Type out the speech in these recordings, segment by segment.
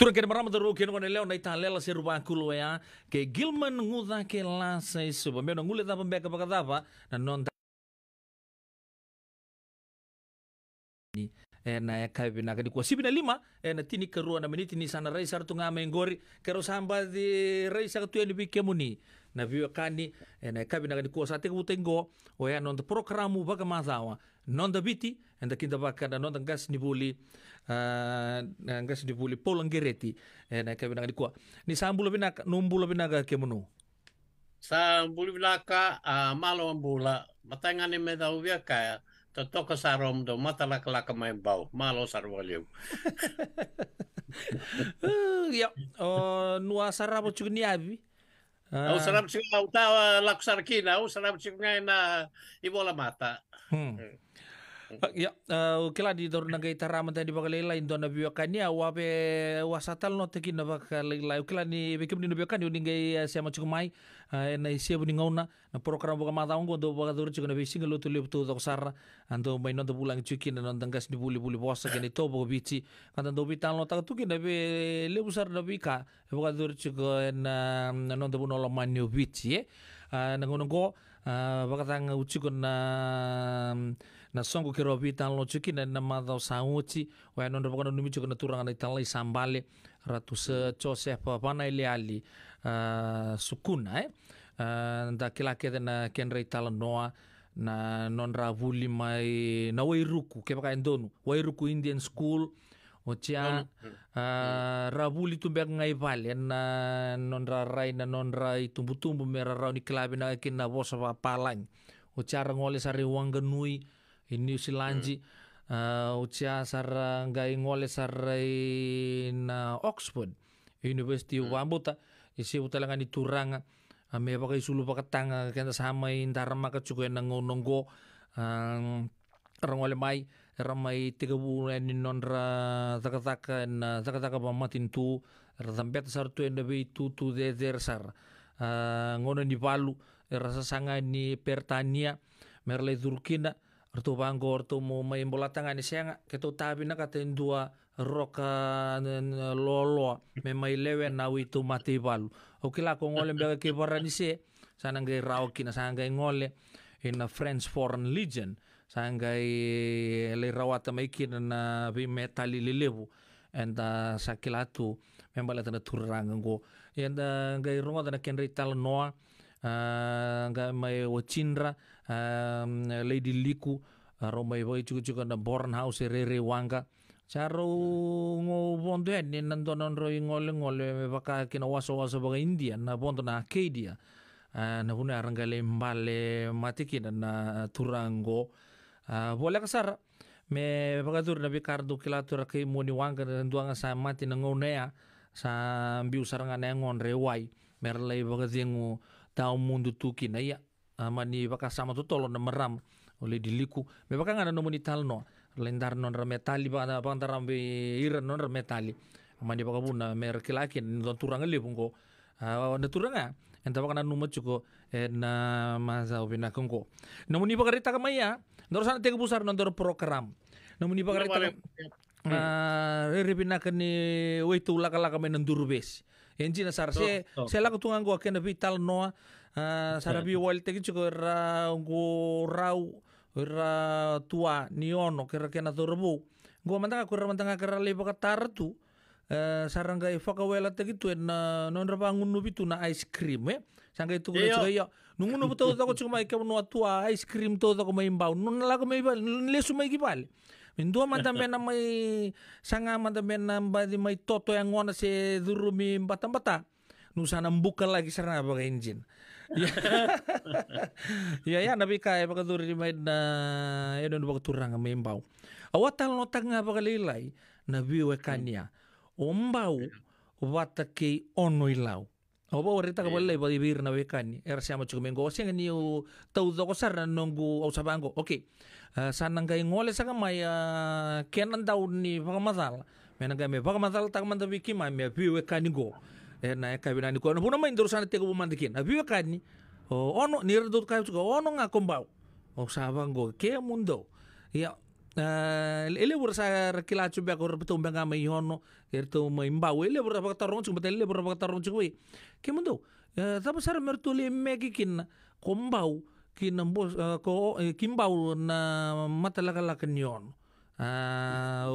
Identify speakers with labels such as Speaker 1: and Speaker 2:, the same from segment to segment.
Speaker 1: Tura kere marama daru kia nukone leo na ita lela se rupa kulo ea ke Gilman nguza ke lasa isu ba mena ngule dapa mbeka baka dapa na non e na ya e kai bina kadi kwa sibi na lima e na tini karua na miniti ni sana rai sartu ngama ingori kero samba di rai sartu ya e libi kemuni na viwe kani e na ya e kai bina kadi kwa sate kubuta ingo o ya non programu baka mazawa non da biti enda kinda baka na non da ngas ni buli Eh, na ngresi di puli polo nggereti na kebe eh, na dikua ni sambulo bina numbulo bina ke munu
Speaker 2: sambulo bina ka malo ambula matanga ni meda ubia to toko sarom do matala laka mai bau malo sarwaliu
Speaker 1: ya o oh, nua sarabo chugni abi Au sarap ah. chugni au tawa ah, lakusarkina au sarap chugni na ibola mata hmm. Eh. ya o eh, kila di dor nagai tara mata di bagale lain indona biwa kani wabe wasatal no teki napa bagale la ni di nobiwa kani uninga ya eh, siama cukumai eh, na isia buni ngau na porokara boga mata ongo do baga dor cukuna be singa lutu liu tuh doksar ando mai nonto bulang cuki na nonto ngas di buli buli bosa kene to bici kanta do bitan lo taka tuki na be liu busar na bika e boga dor cukuna na nonto buno lo bici e na ngono go baga na songo ke robi lo chuki na na madau sauchi wa ya non ro kono numi na na sambale ratu se chose pa ya pana ile ali sukuna e eh? da kila ke na kenra rei noa na non ravuli mai na wairuku ke pa wairuku indian school o tia ravuli tumbek ngai vale na non ra rai na non ra tumbu tumbu mera ra na ken na vosa pa palain o tia rangole sa inni usilanji uh, hmm. eh, ucia sara eh, ngai ngole sara eh, in uh, Oxford University hmm. wambuta isi utalanga ni turanga ame baka isulu baka tanga kenta sama in tarama ka cukup yang nongo rangole mai ramai tiga bulan non nonra takataka na takataka pamatin tu rambet sar tu enda be tu tu de sar ngono ni balu rasa sanga ni pertania merle turkina Artu bangko artu mu mai bolata ni senga ke tabi na dua roka lolo me mai lewe na witu tu mati balu. O ke la ko ngole mbe ke barani se sana rao kina sana ngole in a French foreign legion sana ngai eh, le rawata mai kina na bi metali lelevu enda uh, sakilatu membala tana ngo enda uh, ngai rongo tana kenri tal noa uh, ngai mai o Um, Lady liku uh, romba e boy cuku cuku na born house rere wanga caro ngo bondo en ya, nan to non roi ngole ngole me baka kina waso waso baka india na bondo na acadia uh, na bune arangale mbale matikin na turango uh, boleh kasar me baka tur na bikardo kila tur kai moni wanga na duanga sa mati na ngonea ya, sa mbiu saranga na ngon rewai merlei baga zingu tau mundu tuki na ya amani vaka sama tu tolo meram oleh diliku me vaka ngana no monital no lendar non remetali bana ndaram be iran non remetali amani vaka buna merkelakin don turanga le bungo na turanga enta na nanu machuko eh, na masa obina kongo namun ni vaka rita kamaya ndor sana tega busar non ndor program na ni vaka rita rebina kani waitu laka laka menenduru bes Enjina sar se se laka gua vital noa Ah, Sarabi walite kicho kerra ngu rau kerra tua niono kera kena turbu. Gua mantanga kerra mantanga kerra leba katar tu. sarangga ifa ka wela te gitu na ah, non raba ngunu bitu na ice cream eh sangga itu kura cika ya nungu nubu buto to ko cuma ike nua tua ice cream to to ko mai mbau non main bau, mai bal le su mai gibal min dua mantam bena mai sanga mantam bena mbadi mai toto yang ngona se durumi mi mbata mbata nusana mbuka lagi sarana baga engine Iya. Ya ya nabi kai apa ketur di main na ya don bak turang membau. Awatal no tanga apa lilai nabi wekania. Ombau hmm. kei ono ilau. bawa warita ka balay iya. di bir na kani. era siya machuka mengo o siya ni tau nonggu au sabango oke eh, sanang kai ngole sa maya eh, kenan tau ni pakamasal menang kai me masal tak mantabi kima me bi wekani go eh na e kabinani ko no puna main terusana te ko mandikin abi nah, ka ni o oh, ono nir dut ka ko oh, ono nga kombau oh, sabang go ke mundo ya eh, ele bura sa rakila chubya ko rapato mbanga mai hono erto mai mbau ele bura pakata ronchu mbata ele bura pakata ronchu we ke mundo eh, tapi sar mer tuli meki kin kombau kin mbos eh, ko kimbau na matalaka lakan yon ah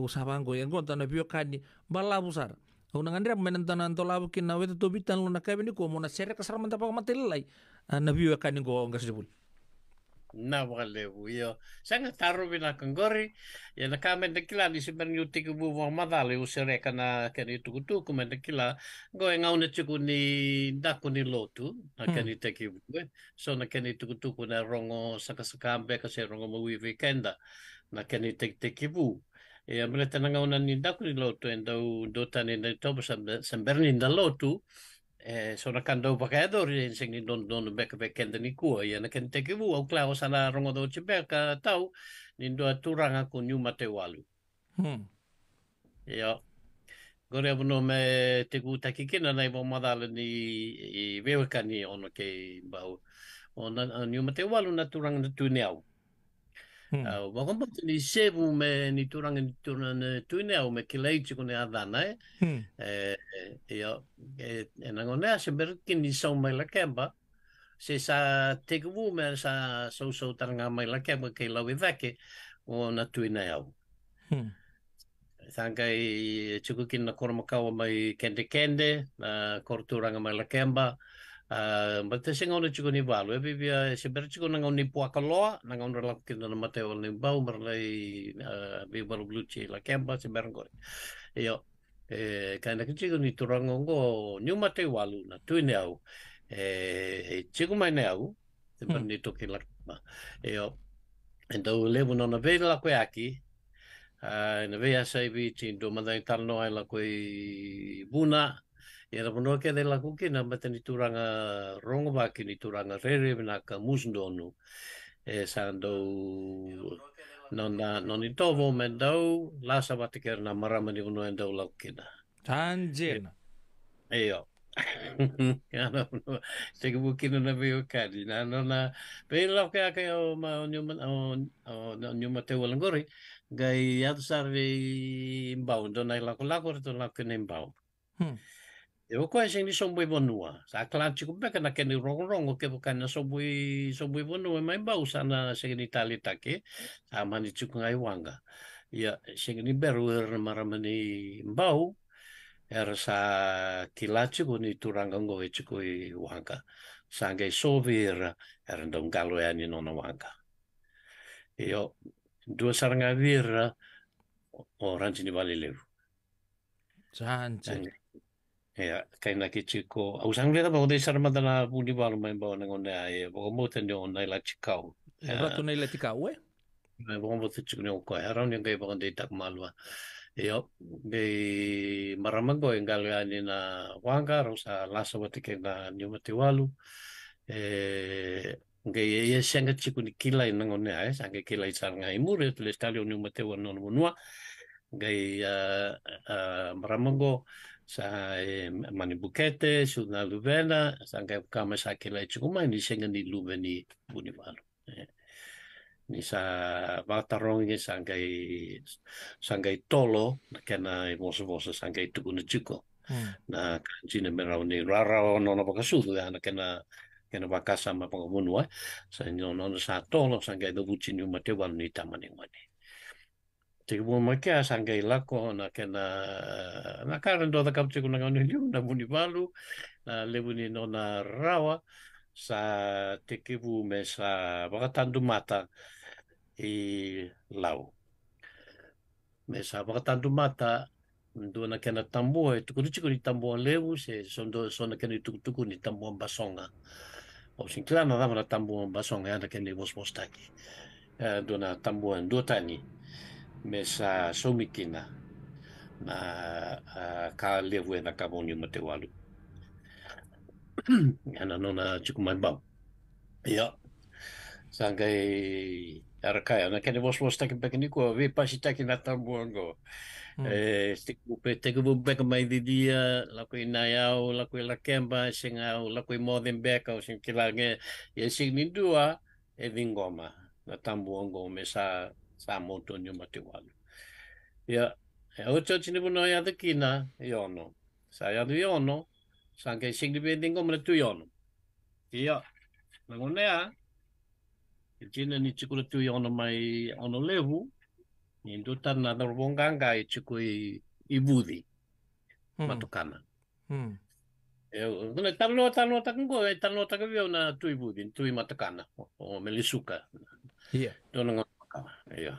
Speaker 1: usabang ko yang kontan na biokani bala busar Una ngandira menentan antolabu kin na tobi tobitan luna kabe ni ko mona sere kasar manta pa matelai. Ah, na biwa ya kani go ngas Na wale yo. Sanga
Speaker 2: taro bina kangori. Ya na kame na kila ni si berni uti kubu wang madale usere kana kani tuku tuku me na kila. Go e ngau tuku lotu. Na hmm. kani teki So na kani tuku tuku na rongo saka sakambe kasi rongo mawi weekenda. Na kani teki teki e a mana tananga ona ni daku ni lotu e ndau dota ni nei topo San Berni nda lotu e sona kan dau pakai e, e sing don don beka beka kenda ni kua e na ken teke wu au klao sana rongo do che beka tau ni ndua turanga ku niu mate walu hmm. Gore abu no me te ku takikina nei mo madala ni i weweka ni ono kei bau. O niu mate walu na turanga na tu au. Wakam hmm. pa ni sevu me ni turanga ni turanga ne tuine au me ki leiti kone a dana eh? hmm. e, e, e. E nango nea se meru ki ni sau mai la kemba. Se sa teke vu me sa sau sau taranga mai la kemba kei lau i e veke o na tuine au. Hmm. Thanga i tuku kina koromakawa mai kende kende na koruturanga mai la kemba. Hmm. Uh, ah, ma te singa ona tiko ni walu, e bibi a e se bera chiko nanga ni puaka loa, nanga ona lako kina na mate wala ni bau, mara lei uh, ah, bia walu blu la kemba, se bera ngore. Eo, e, kaina ki tiko ni turango ngo, niu matei walu na tui ne au, e, e mai ne au, te bera hmm. ni toki la kema. Eo, en tau lewa nona vei la koe aki, uh, na vei asa i vi, chindu madai talanoa i la koe buna, Ia rapa noa ke rela kuke na mata ni turanga rongo waki ni turanga rere na ka musndonu. E sando non na non i tovo mendo dau la sa vate ker na marama ni uno en dau lau e, e kina. Tanjena. E yo. Ano no se ke bukina na veo kadi na no na pe lau ke ake o ma o nyuma o o nyuma te walangori gai yatu sarve imbaun do na lakulakor to lakunin imbaun. Hmm. Ko um sing um um e, eh, ni somboi bonua. Sa Atlantik ko beka na rongrong ke bukan na somboi somboi bonua mai bau sana sing ni tali take. Sa mani cuk ngai wanga. Ya sing ni beru er maramani bau. Er sa tilaci ko ni turanga ngo e cuk i wanga. Sa ngai sovir er ndong galo ya ni nona wanga. Yo e, dua saranga vira orang sini bali levu. Jangan ya kaina ki tiko. Au sangle ba o deisara madala buni wala mai ba na ngone ai. Bo mo te no na la tikau. E ratu nei la tikau e? E bo mo te tiko no ko. Hera ni ngai ba ngai tak malwa. Eo, maramango e ini na wanga Rusa sa lasa ke na nyuma te walu. E ngai e e aye, tiko ni kila i na ngone ai. Sange kila i sanga i tulis kali o nyuma te wa nono munua. Ngai maramango sa ehm, mani bukete su na luvela, sa nga kama sa kela e chikuma, ni senga ni luve ni bunivalu. Eh. Ni sa vatarongi sa nga sa nga tolo, na kena i vosa vosa sa nga i tukuna chiko. Mm. Na kanjina merau ni rarao nona suhu, eh, na kena kena sama paka munua, sa nona sa tolo sa nga i dovuchi ni umatewanu ni tamani te iwa ma kia sanga i lako na kena na kāra ndo dhaka mtiku na kāna liu na muni walu na lewini no na rawa sa te mesa me sa wakatandu mata i lau me sa wakatandu mata ndo na kena tambua e tukurichiku ni tambua lewu se sondo sona kena i tukutuku ni tambua mbasonga o sinkilana dhamana tambua mbasonga yana kena i wospostaki uh, ndo na tambua ndo tani mesa somikina ma ka lewe na ka bonu mate walu ana nona chiku mai ba ya sangai arka ya na kene vos vos takin pekini ko vi pasi takin na tambu ango hmm. eh stik bu pe te bu bek mai di dia la ko ina ya o la ko la kemba singa o la ko o sing kilange ye sing ni dua e vingoma na tambu mesa Svammordun jumatioal. Ja hutsotsinivunoja tekina Jaano. Sajadu Jaano. Sanke signipending komrettu Jaano. Ja nangonea. Jina ni chikura tu Jaano mai ono Nindutan Nindu tarna narvonganga i chiku i ibudi. Matukana. Mm. Eu, kuna tarno tarno takungo, tarno takavio na tuibudin, tuimatakana, o melisuka. Yeah. Dono Oh, iya.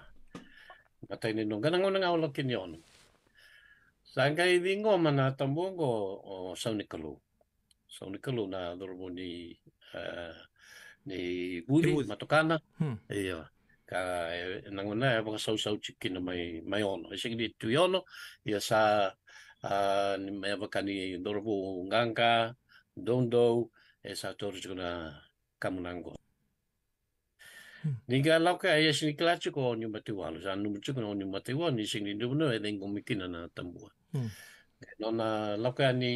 Speaker 2: Matay ni nung. Ganang unang awal kinyon. Saan kayo di ngo man na tambong ko o sa Nicolo. Sa Nicolo na dorbo ni uh, ni Budi, Matokana. Iya. Hmm. Ka nanguna e eh, baka saw chicken na may may ono. Isig eh, di tuyono. Iya sa ah, ni may baka ni dorbo ngangka, dondo, e eh, sa torjo kamunango. Ninga loka ai asini klachu ko onyu matiwa, sa anu mutu ko onyu matiwa ni sing ni dubno e dengo mitina na tambua. Hmm. Nona lauka ni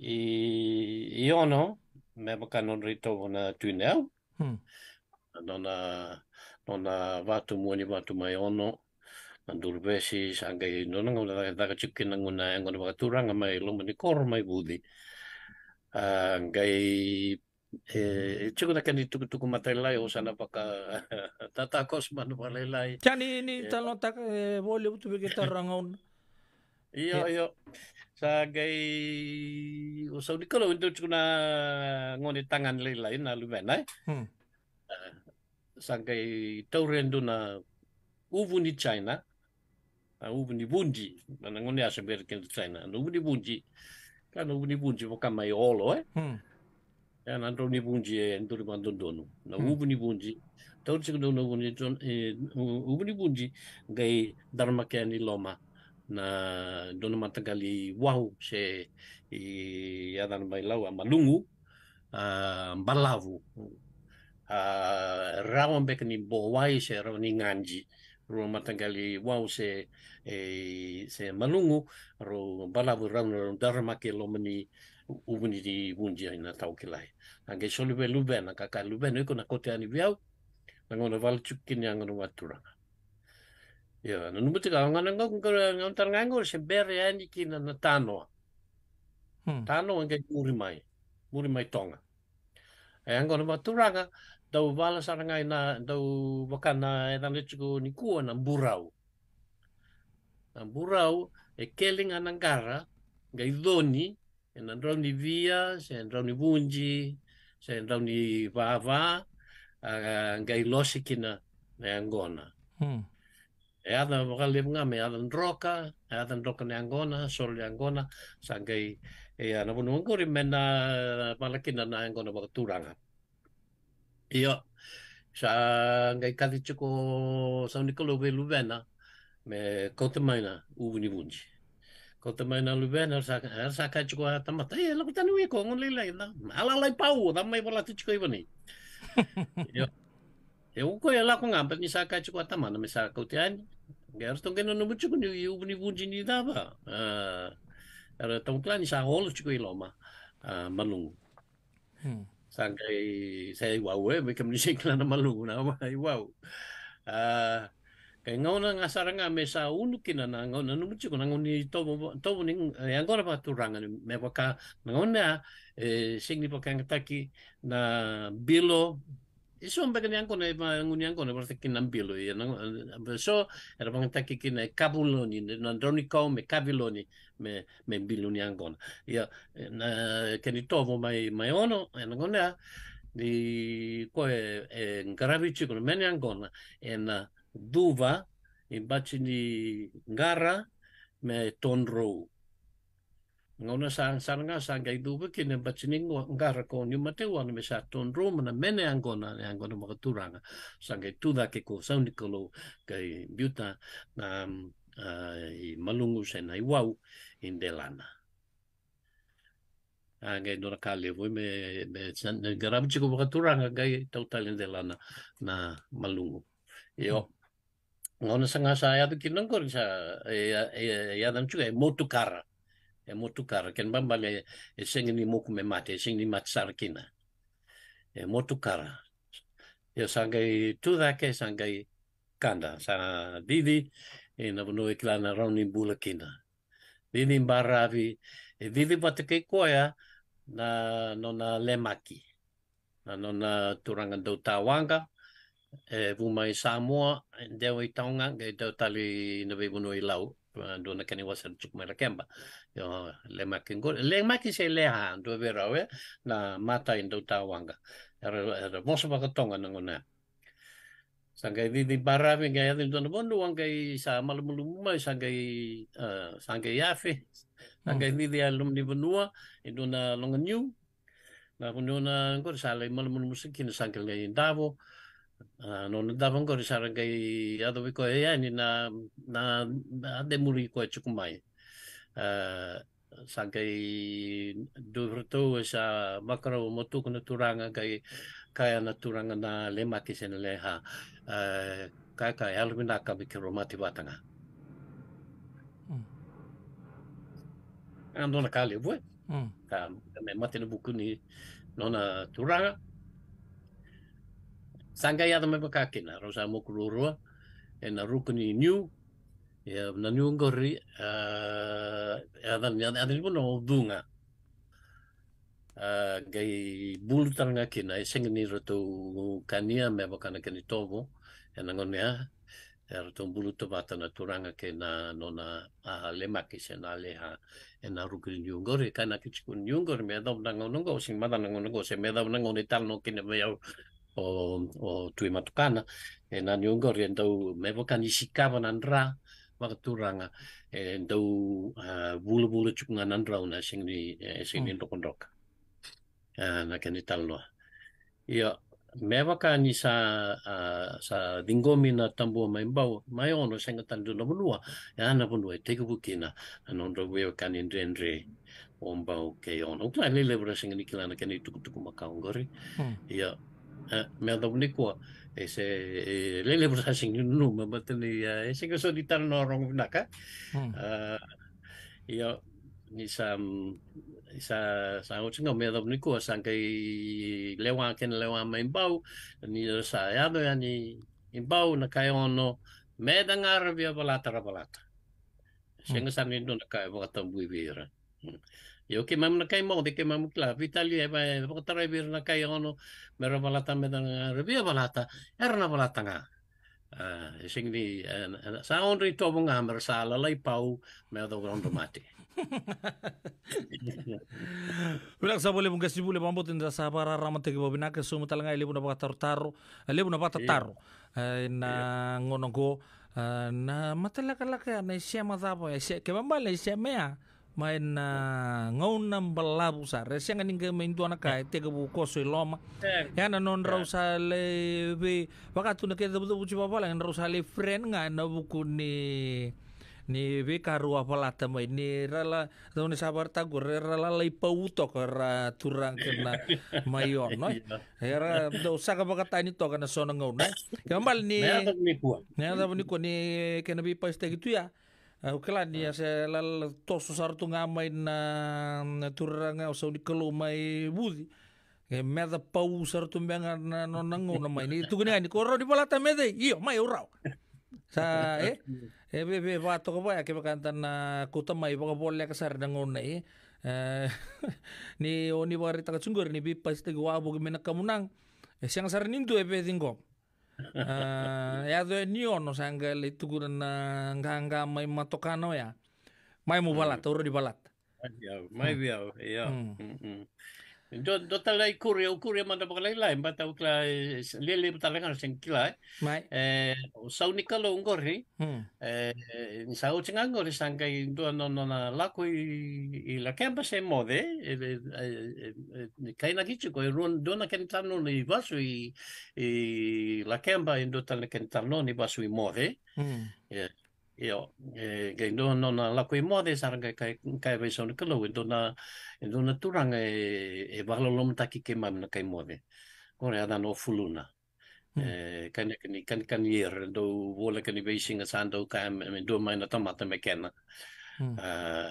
Speaker 2: i hmm. ono me baka non rito ona tunel. Nona nona watu mo ni watu mai ono. Nandur besi sangga i nona ngona da chikin ngona ngona baka turanga mai lo mani kor mai budi. anggai. Eh, tsaka na kanito ko matailay o oh, sana baka ah, tatakos man malaylay. ini ini talong
Speaker 1: tak eh, eh, boleh Bollywood kita rangon.
Speaker 2: Iyo iyo. Sagay usaw di ko lo ndo na ngoni tangan lain na lumena. Eh.
Speaker 3: Hmm. Uh,
Speaker 2: sagay taurendo na uvu ni China. Uh, ah, uvu ni Bunji. Nanangoni asamber ken China. Uvu ni Bunji. Kan uvu ni Bunji bukan kamay olo eh. Hmm e an andro ni bungi e ndo dono na mm. ubu ni bungi tau chi ndo no bungi jon e eh, ubu ni dharma ke ni loma na dono mata gali wau se i ya dan mai lau malungu a balavu a rawan bek ni bowai se rawan ni nganji ro mata wau se e se malungu ro balavo rawan dharma ke ni uvuni di vunjia ina tau kilai. Ange sholi be luve na kakai luve no iko na kote ani viau, na waturanga. Ya Ia, ya, na numuti ka angana ngau kungkara ngau tarangango se bere ani ki na na tānoa. Hmm. muri mai, muri mai tonga. E angana waturanga, dau wala sarangai na, dau wakana e rane chuko ni kua na mburau. Na mburau, e kelinga nangara, ngai Yn andrawn ni via, sy'n andrawn ni fwnji, se andrawn ni fafa, ang losi kina na Angona. E ada wakalip nga, me adan ndroka, e adan ndroka ne Angona, sol mm. e ne Angona, sa kay, e ana punuan ko mena malakina na Angona turanga. Iyo, saan kati katitsuko sa Nicolo vena, me kote kautamaina, uwini wunji mai na lubena sa har saka chiko tama eh, tai la kutan we ko ngon lelai e na ala lai pau da mai bola tu chiko ibani yo e u ko ela ko ngam ni saka chiko tama na misa ko te ani gar to ngeno no buchu ni u ni bunji ni dava ara ah, e tong klan sa hol chiko i loma malung sangkai saya wow we kemni siklan malung na wow ah E eh, ngauna ngā saranga me sa unu kina na ngauna numuchi ko nangu ni tōmu, tōmu ni e angora pātūranga ni me waka ngauna eh, e signi pa kangataki na bilo Iso eh, e ang baga niyang kone, mga nguniyang kone, basta kinambilo. So, era bang taki kina e kabuloni, nandoni kau me kabiloni, me, me bilo niyang kone. Ia, na, keni tovo mai, mai ono, e nangonea, ni koe e ngarabichi kone, me niyang kone, e na, Duva, in bachini Ngara, me Ton Row. Ngona sa ang saranga sa angay duwa kini bachini Ngara ko ni Mateo ane me sa Ton Row mana mene angona ne angona makaturanga sa angay tuda ke ko sa Nicolo kay Biuta na eh, i malungu sa nai wau in delana. Angay dona kali voi me me garabchi ko makaturanga kay tautalin delana na malungu. Yo. Mm. Ona sangasa iya, iya, iya, ya tu kinong kor sa ya ya dam chuga mo tu kara. Ya mo tu kara ken bam bam ya sing ni mo kume mate sing ni mat sar kina. Ya mo tu kara. Ya sangai tu da ke kanda sa vivi e na no iklana rauni bula kina. Ya, didi baravi e vivi patake koya na no na lemaki. Na no na turanga do tawanga. Vu mai Samoa deo i taonga ge deo tali na ve bunu i lau do na kani wasa tuk mai rakemba. Yo le makin go le makin se rawe na mata in do ta wanga. Era era mosa ba tonga na ngona. Sangga di di bara ve ga di do wanga i sa malumulu mai sangai i yafi i afi. Sangga di di alum di benua i do na longa new. Na bununa ngor sale malumulu musik ngai davo ano, nagdamang ko sa kay adobe ko yan na na, na demuri ko at kumay. Uh, sa kay Duverto sa makro motu ko turanga kay kaya turanga na lema kisen leha uh, kaya kaya alwina kami kiromati batanga. Ando na kali bue. Mm. Ka me mate no buku ni nona turanga Sanga ia me makake na rosa mo kuroroa e na rukuni niu e na niu ngori e adan ya adan mo no dunga gai bulu taranga kina e ni kania me wakana kani tobo e na ngonea e rato bulu bata na turanga ke na nona a le Aleha, ena na le ha e na niu ngori kana kichiku niu ngori me adab ngono ngonongo sing madan ngono me ngono kina o, o tui matukana, e nani ungori, e ndau mewoka nishikawa na nra, wakaturanga, e ndau uh, bula bula chukunga na nra una singni, e, sing mm. ndokondoka. Uh, na kene Ia, mewoka ni sa, sa dingomi na tambua mai mbau, mai ono senga tandu na munua, e ana e bukina, anondo wewoka ni ndre ndre. Ombau ke ono. Uklai lelebra singa kilana kene tukutuku maka ongori mm. Ia, yeah. Eh, me ha dobni kua ese e le le bursa sing nu me bateni ya ese ke so ditar no rong naka
Speaker 3: yo mm.
Speaker 2: eh, ni sam sa sa o chinga me dobni kua sang ke le ken le wa me bau ni sa ya e do ya ni in bau na kai ono me da ngar via balata ra balata sing sam ni nu na kai bo ta bu Io che mamma kai mo de ke mamma kla vitali e vai po tara bir e na kai ono mera balata me na revia balata era na balata nga e sing di e, e, sa on ri to bunga mer sa la lai pau me do grondo mate
Speaker 1: Bilang sa boleh mungkin sibuk lebih ambut indra sabar ramah tegi bobi nak semua talanga ibu napa taruh taruh ibu napa taruh na iya. ngono go na matalaka laka na isya mazapa isya kebambal isya mea main ya. ya. ya, na ngau nam balabu sa resi ang aning main tuan ka ite ka buko so iloma yan non rausa le be wakatu na butuh buci papa lang rausa le friend nga na buku ni ni be karu apa lah tama ini rala tahun ini sabar tagur rala lai pauto kara turang kena mayor no era dosa ka bakata ni to kana sona ngau na kamal ni ne ta ni ni kena bi pasti ya ukilani ah, ase ah. lal tosu sartu ngamai na ah, turanga usau ni kelumai budi ke ya, meda pau sartu benga na nonang nangu mai ni tu ni korro di palata mede iyo mai urau sa e e be be va to ko ke bakanta na kuta mai ba bolle ka sar na nai eh. ni oni bari ta ni bi pas te gwa ke kamunang siang sar nindu e be dingko uh, ya do eh, ni ono sangga le tugur na nganga mai matokano ya mai mu hmm. balat toro di balat
Speaker 2: mai mai ya
Speaker 1: Do, do talai kuri o kuri
Speaker 2: mana pakalai lai mba tau kla lele talai kan sen kila eh o sauni kalo hmm. eh ni sau chinga san kai do no no na la eh, eh, eh, i i la kempa se mode kai na kichi ko run do na ken no ni vasu i i la kempa indo tal ken no ni vasu i mode Iyo, e gai no na la koe moa de saranga kai kai vai kalo e dona e dona turanga e e walo lom taki ke mam na kai moa de. Kore ada no fuluna. E kan kani kani kani yer do wola kani vai singa sando kai me do mai na tamata me kena. Ah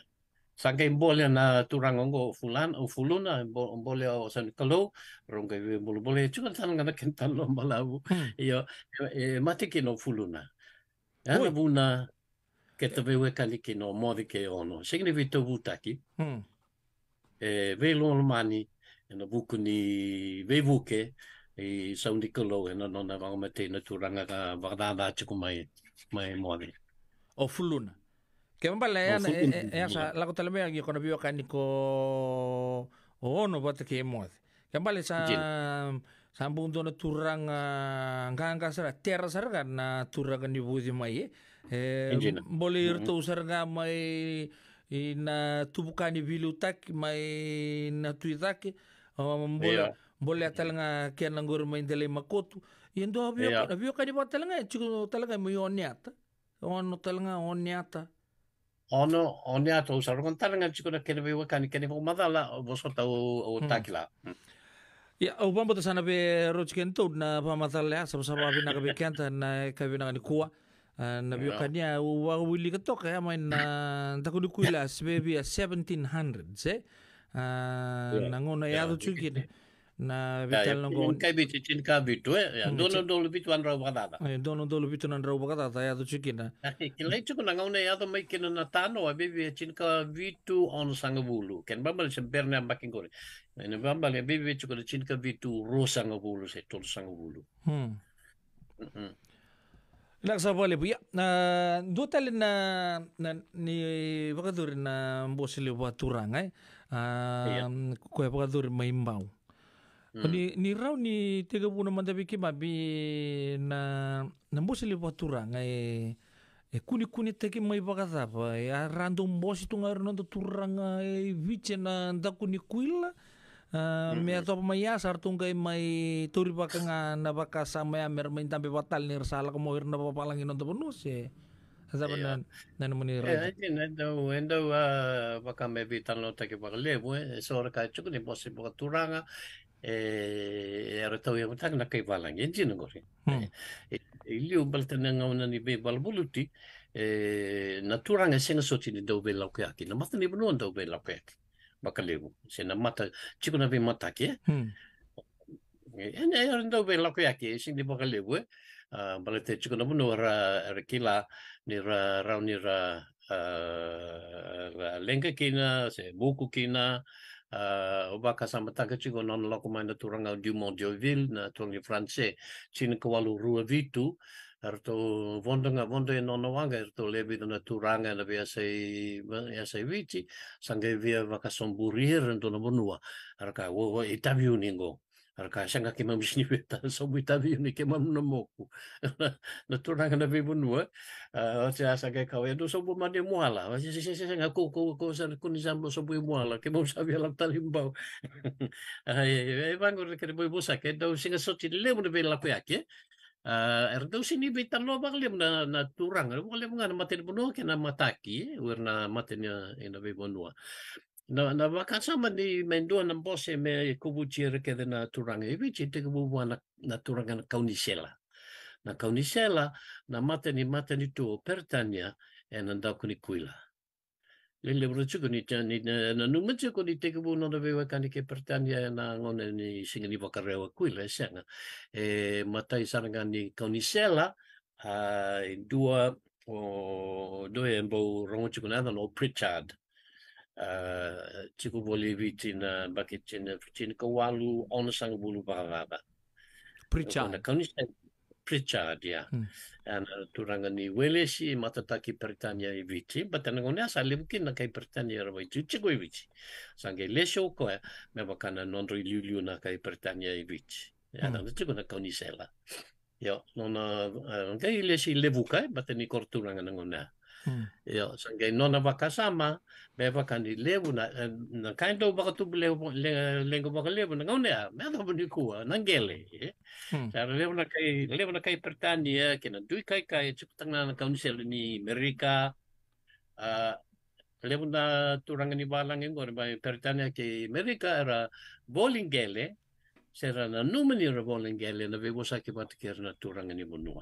Speaker 2: Sangka boleh na turang ongo fulan o fuluna boleh o san kalau rongga ibe mbole boleh chuka tan ngana kentan lomba lau iyo mati kino fuluna. Ana buna και το veue kalikino modi ke ono signe vito butaki mm. e velo mani e, no buku ni vevuke i São Nicolau e na nona vanga mate na turanga ka vagdada chiku mai
Speaker 1: mai modi o fuluna ke mbala e ana e, e asa lago talamea ki kona biwa kaniko o ono bata ke modi ke mbala sa sambung dona turanga nganga sara terra sara na turanga ni buzi mai e. e mbola iry nga mai eh, na tobokany avilo taky may natoy taky mbola mbola atalagna mai anangory maindalay makoto indo avy eo kanivo atalagna tsiko talagna may oniata ono talagna oniata
Speaker 2: ono oniata hosaragna talanga tsiko na kani kene vio madala vosota o takila eh. oh, la
Speaker 1: Ya, ubang ya. hmm. hmm. ya, oh, betul sana be rojikan tu na pamatal ya, sama-sama bina kebikian dan na kabina kan kuah. Ah, nabi na biyo yeah. kanya ketok ya main na uh, takudukula ya. sebebi 1700 seventeen uh, se, ngono ya tu cukin na vital ngono. kai
Speaker 2: bitu cin ka
Speaker 1: eh ya dono dolo tuan rau bakata eh dono dolo bitu rau bakata ya tu cukin nah. nah,
Speaker 2: na kilai cuku ngono ya tu mai na tano wa bibi ka on sangabulu ken bambal berne ambakin gore na bambal ya bibi cuku cin ka tu ro se tol sangabulu hmm.
Speaker 1: Nakusapalipu ya uh, ah, duotali na, na ni pakaduri na mbosili wa turangai uh, eh? yeah. kue pakaduri maimbau mm. ni, ni rau ni tega puna mandapi kimapi na na mbosili wa turangai e eh? eh, kuni kuni teki mai pakasapa e arando ah, mbosi tunga arinondo turanga e viche na ndakuni kuila miarto pamaya sartungkay may turi pa ka nga napakasama ya mer may tampi patal ni Rsala kumawir na papalangin ng tapunus eh. Sa iya. pa nan nanumun ni iya, Ray.
Speaker 2: Eh, ah, endo, endo, baka may bitan lo taki pakalebo ah. eh. So, rakacho ko ni Bosi Bukaturanga eh, era tau yang tak hmm. eh, eh, eh, na kai balang yang jin ngori. Iliu balta na ngau na ni be balbuluti eh naturanga singa soti ni dau be laukaki. Na matan ni benuan dau makalego. Sena mata, chikuna be mata ke. Ene ya ndo be lako yake, sing di makalego e. te chikuna munu ra rekila ni ra rau ni ra lenga kina, se buku kina, uh, oba kasamataka chiko non loko mai na turanga du Mondioville na tonge français chini kwalu ruavitu vitu, ar to wondanga wonde no nono wanga ar to lebi dona turanga na via sei via sei viti sange via waka somburir tōna monua ar ka wo e taviu ningo ar ka sanga ke mam ni veta so mu taviu ni ke mam no moku na turanga na vea monua o te asa ke kawe no so bu mani muala se se se nga ko ko ko sa kuni zambo so bu muala ke mam sa vea la talimbau ai ai vango ke bu busa ke do singa soti lebu de vea la Erdo eh, sini bitan lo bang lem na na turang lo lem ngan matin bono kena mataki werna eh, matinnya ina be bonua na na bakan sama di mendua na bose eh, me kubu cire kede na turang e bi cite kubu wana na turang na kan, kaunisela na kaunisela na matani mateni tu pertanya ena nda ndakuni kuila Il libro di Leleurachukunitani nanumachukunitikbu nonavewakani pertania na ngone ni singani wakarewa kuile sanga. E matai sarangani konisela a eh, dua o due embo rongochukunada no Pritchard. Uh, eh, chiku volevi eh, tina bakit tina tina kawalu onasang bulu bahava. Pritchard. Konisela. pritchardia. Mm. Uh, turangan turangani wele si matataki Britania i vici, batanangonea asa kina kai Britania rawa i tuci koi vici. Sange lesho koe eh, me wakana nonro iliuliu na kai Britania i vici. Ana mm. tuci kuna sela. Yo, nona uh, ngai lesi levukai, batani korturanga nangonea. Hmm. ya sangai nona wakasama, me wakani lebu na eh, na kaindo baka tu lebu lengo baka lebu na ngone a, ah, me do ni kua ah, na ngele. Eh. Hmm. Sa lebu na kai lebu na kai pertania kena dui kai kai ciptang na kaunsel ni Amerika. Uh, lebu na turangan ni balang ngore bai pertania ke Amerika era bowling gele. Sera na numeni ra bowling gele na bebo sa ki kerna turanga ni bonua.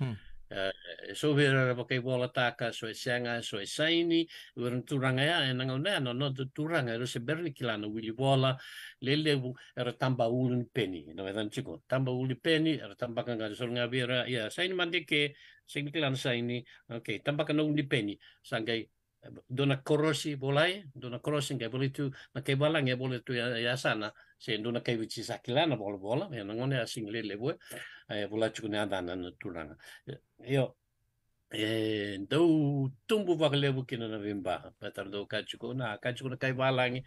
Speaker 2: Hmm. Uh, eh, so vera ra bola wala taka so e sanga so saini vera turanga ya e nanga na no no turanga ro se berni kilana wili wala lele era tamba ulun peni no vedan chiko tamba uli peni era tamba kanga so nga ya saini mande ke sing saini okay tamba kana uli peni sangai dona korosi bolai dona korosi ngai boleh tu na kai bala boleh tu ya sana Sendona kai wichi sakilana bola na ya nangone a single lewe, ya bola chukune adana na turanga. Yo, ndo tumbu le lewe kina na vimba, patar dau kachuko na kachuko na kai walangi,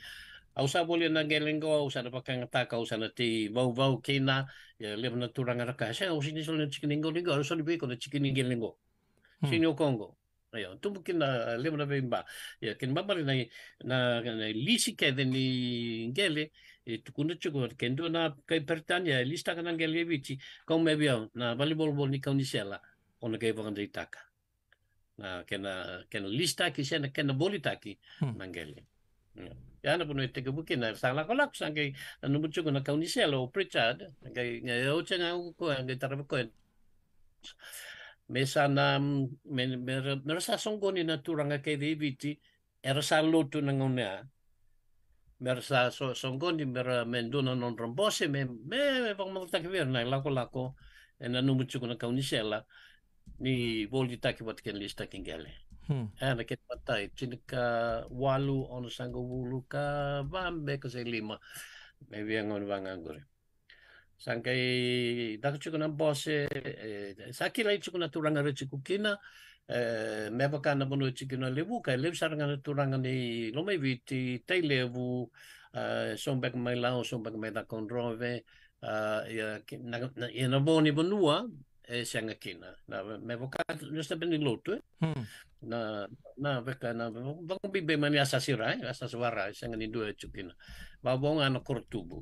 Speaker 2: au sa bole na gelengo, au sa na pakanga taka, au sa na ti vau vau kina, ya lewe na turanga raka, sa au sini sol na chikiningo lingo, au soli beko na chikiningo gelengo sini o Kongo. Ayo, tumbu kina na na vimba, ya kina mamari na lisi kai deni ngele, e tukunduchu ko kendo na kai pertania lista kanan gelgevichi kau mebia na volleyball bol ni kau nisela ona kai vagan taka na kena kena lista ki sena kena bolita ki hmm. ya na puno ete kebuki na sala kola ku kai na mucho ko na kau nisela o pritchard ngai ngai o changa ko ngai tarab ko mesa na merasa songoni na turanga kai viviti era sa lotu na ngonea Mersa di mera Menduna non rombose, me, me vakamata kivera na lako lako, ena numu tsuku na kaunisela, ni voli taki wat ken lista gale Hmm. Ana ket patai, ka walu, ono sango wulu ka vambe ka se lima, me via ngon vangangore. Sangkai, dako tsuku na bose, eh, sakila i tsuku na turanga re tsuku kina, Eh, me waka na mono tiki na lewu, kai lewu sarangana turangana i lomewi viti tei lewu, sombek mai lao, sombek mai dakon rove, ya, na boni bonua e senga kina. Na me waka nesta beni lotu, na na waka na bi be mani asasira, asaswara, senga ni dua tukina. Wabonga na kortubu,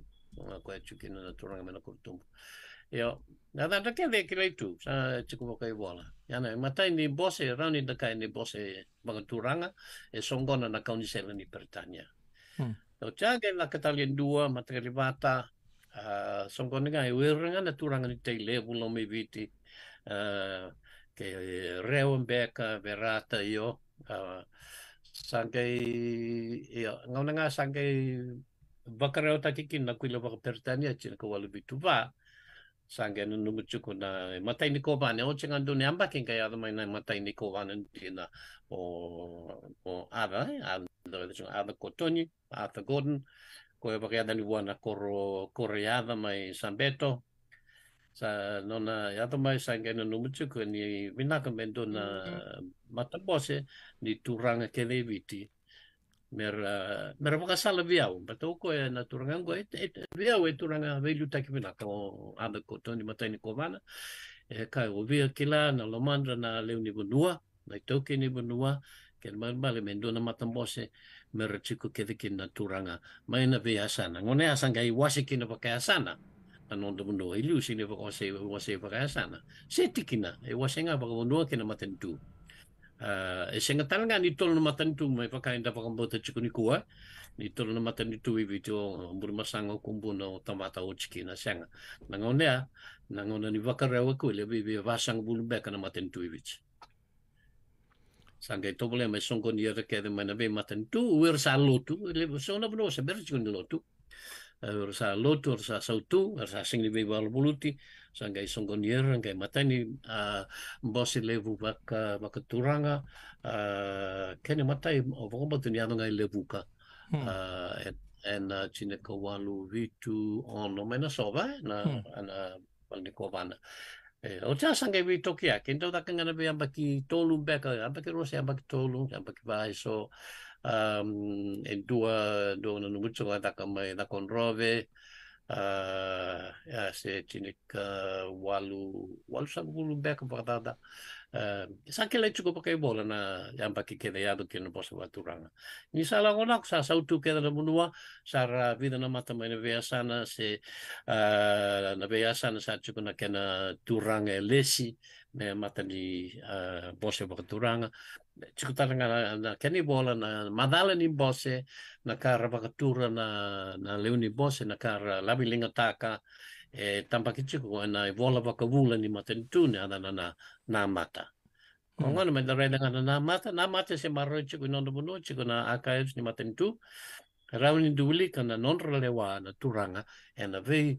Speaker 2: koe chukina na me na kortubu. Yo. Na da, da kan vi kila sa waka i wala. Ya na, matai ni bose, rani da kai ni bose mga turanga, e songgona na kauni sel ni Britania. Hmm. No, tiage la katalien dua, matrelivata, uh, songgona ga e wiranga na turanga ni mi viti, uh, ke Reuenbeka, Verata, jo, uh, sangkei, yo, ngauna nga sangkei, bakareo takikin na kuila waka Britania, china sanga no nungu na matai ni ko bane o do ndone amba kinga ya mai na matai ni ko bane dina o o ara a no de kotoni Arthur Gordon ko e bakia dani wana koro koreada mai Sambeto sa nona ya to mai sanga no nungu tuku ni vinaka mendo na matabose ni turanga keleviti mera eh, vaka sala viau batau ko e naturanga turangangua e, et e viau et turanga veilu takipina ka o ana ko toni mataini komana e kai o via kila na lomandra na leu ni bunua na tauke ni bunua ke man bale mendo na matambose mer chiku ke na turanga mai na ve asana ngone asanga i wasi kina e na non de bunua ilu sine vaka wasi pakasana setikina e, e wasenga pakonua kina matentu Uh, eh, esenga talanga ni tolo na tu mai whakaenda whakambota chikuni kua ni tolo na matanitu i vito muri masanga kumbuna o tamata o chiki na sanga na ngonea na ngona ni wakarewa e kuile vivi vasanga beka na matanitu i vichi sanga i bole mai songo ni kede mai na vei tu uera sa lotu e sona buno sa bera chikuni lotu eh, uera sa lotu uera sa sautu sa buluti so angay songgonier angay matani uh, bosi levu bak bak turanga uh, kene matai o vakomba tuniano ngai levuka hmm. uh, and, and uh, chine ka walu vitu ono mena sova na na hmm. ana valni kovana E, o te asange vi toki a, kendo da kangana vi ambaki tolu beka, ambaki rosi, ambaki tolu, ambaki vai, so um, en dua, dua nanu mutsu kai kamai da konrove, Uh, c'est une uh, walu walu sagulu beka pakatata uh, eh, sakele cukup pakai bola na yang pakai kene ya do kene posa turanga ni sala ngonak sa sautu kene na munua sara vida na mata mene beasana se uh, na beasana sa cukup na kene turanga lesi me mata ni uh, posa turanga tikutar nga na keni bola na madala ni bose na kar vakatura na na leuni bose na kar labi taka e tampa kichiku na e vola vakavula ni matenitune ana na na na mata mm. Kongo na na na mata na mata se marro chiku non na ni matentu rauni duli kana non relewa na turanga e na vei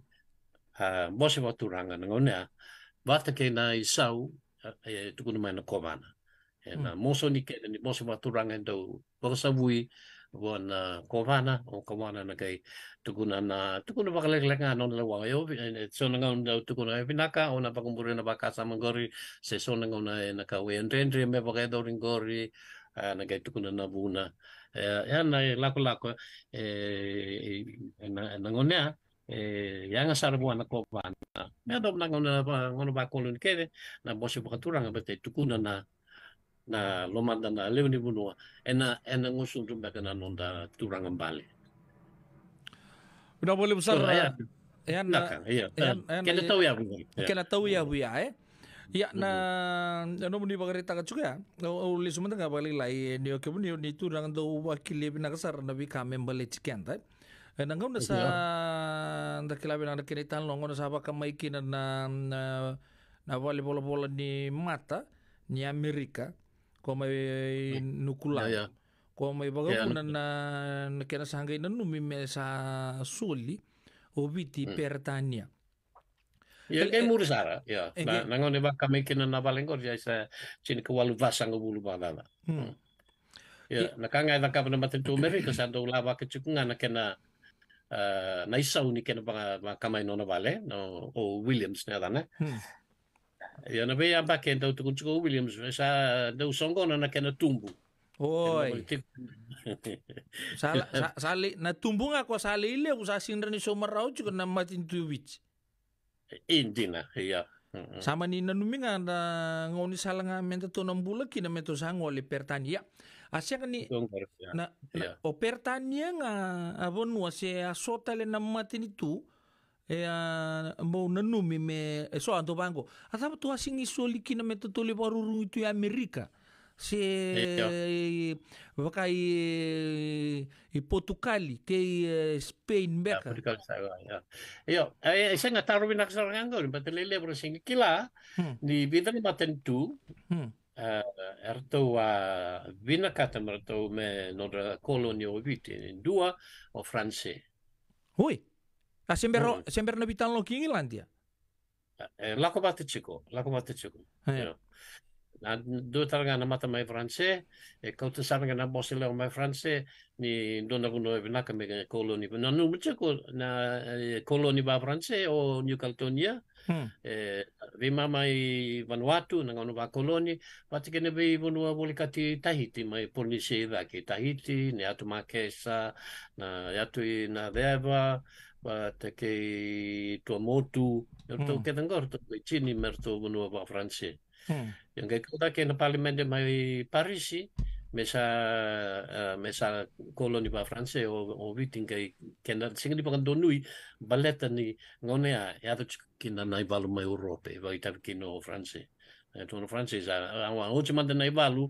Speaker 2: uh, bose turanga na ngone vata ke na isau e tukuna mai na kovana En hmm. uh, moso ni moso maturang endo bakasawi wan uh, kovana o kawana na kay tukuna na tukuna bakalek nga no lawa yo so nga na tukuna pinaka o na pakumbure na bakasa mangori se so nga na na kawe ndendre me bakay do ringori na kay tukuna na buna eh, yan na lako lako eh na ngonea eh yang asar buan ko bana na do na ngona ngona ba kolon kene na bosu bakaturang abete tukuna na na lomanda na leo ni munua ena ena ngusung tu baka nonda turang ambali Bina boleh besar ya
Speaker 1: ya na ya kena eh, tahu ya bu kena tahu ya bu ya Ya, na ano mo ni pagarita ka chuka. O ya. li sumanta ka balik lai eh, ni o kebo ni ni tu rang do wakili bina kasar na bi kamen bale chicken ta. Na ngam na sa nda kila bina na tan longo na sa baka kamay kinan na na bola bola ni mata ni Amerika i nukula ya, ya. komai baga ya, kuna na na kena sangga ina numi me sa soli obiti hmm. pertania Ya kai e- muri sara
Speaker 2: ya e na ngone ba kame kena na balengor ya sa cin ke walu basang bulu na hmm. hmm. ya na kanga da na matin tu meri ka sa do lava ka chukunga na kena uh, na isau ni kena ba kamai nona vale no o Williams na dana hmm. Ia na vei amba ke tau Williams ve
Speaker 1: sa deu songona na kena tumbu. Oi. Sala sali na tumbu nga ko sali ile sa sindra ni somarau juga na matin
Speaker 2: Indi na, iya. Sama
Speaker 1: ni nanuminga na ngoni sala nga menta to nambula meto sa ngoli pertania. Asia kani na, na o pertania nga abon wase asota le na matin itu ea mbou na numi me e soa anto pango atapa tu asingi soliki na me totole parurungi tu e Amerika se yeah. i, i Portugali ke i e, e Spain beka yo e se nga
Speaker 2: taru bina ni bro singi kila hmm. ni bidani matentu Tu Uh, hmm. ertou a er uh, vinakatam ertou me nodra kolonio viti dua o franse. Oi. あ、シェンベロ、うん、シェンベロのビタンロキンイランディア。Eh, la combatte chico, la combatte chico. Eh. Due targa na mata mai franse, e eh, kautu sarga na bosi leo mai franse, ni dona guno e vinaka me koloni. Na numu chico, na koloni ba franse o New Caledonia, hmm. eh, vi mama i Vanuatu, na ngono ba koloni, pati kene vi vunua volikati Tahiti, mai Polinesia i Tahiti, ne atu Makesa, na atu na Deva, ke tua motu, eu tau ke tangor tau kai chini mer menua manua wa franse. Yang ke kota ke na parlemente mai Parisi, mesa mesa koloni ba franse o o viting ke na singa di pangan donui baleta ni ngone a ya tu kina nai valu mai Europe, vai tavi kina o franse. no franse sa awa ochi manda nai valu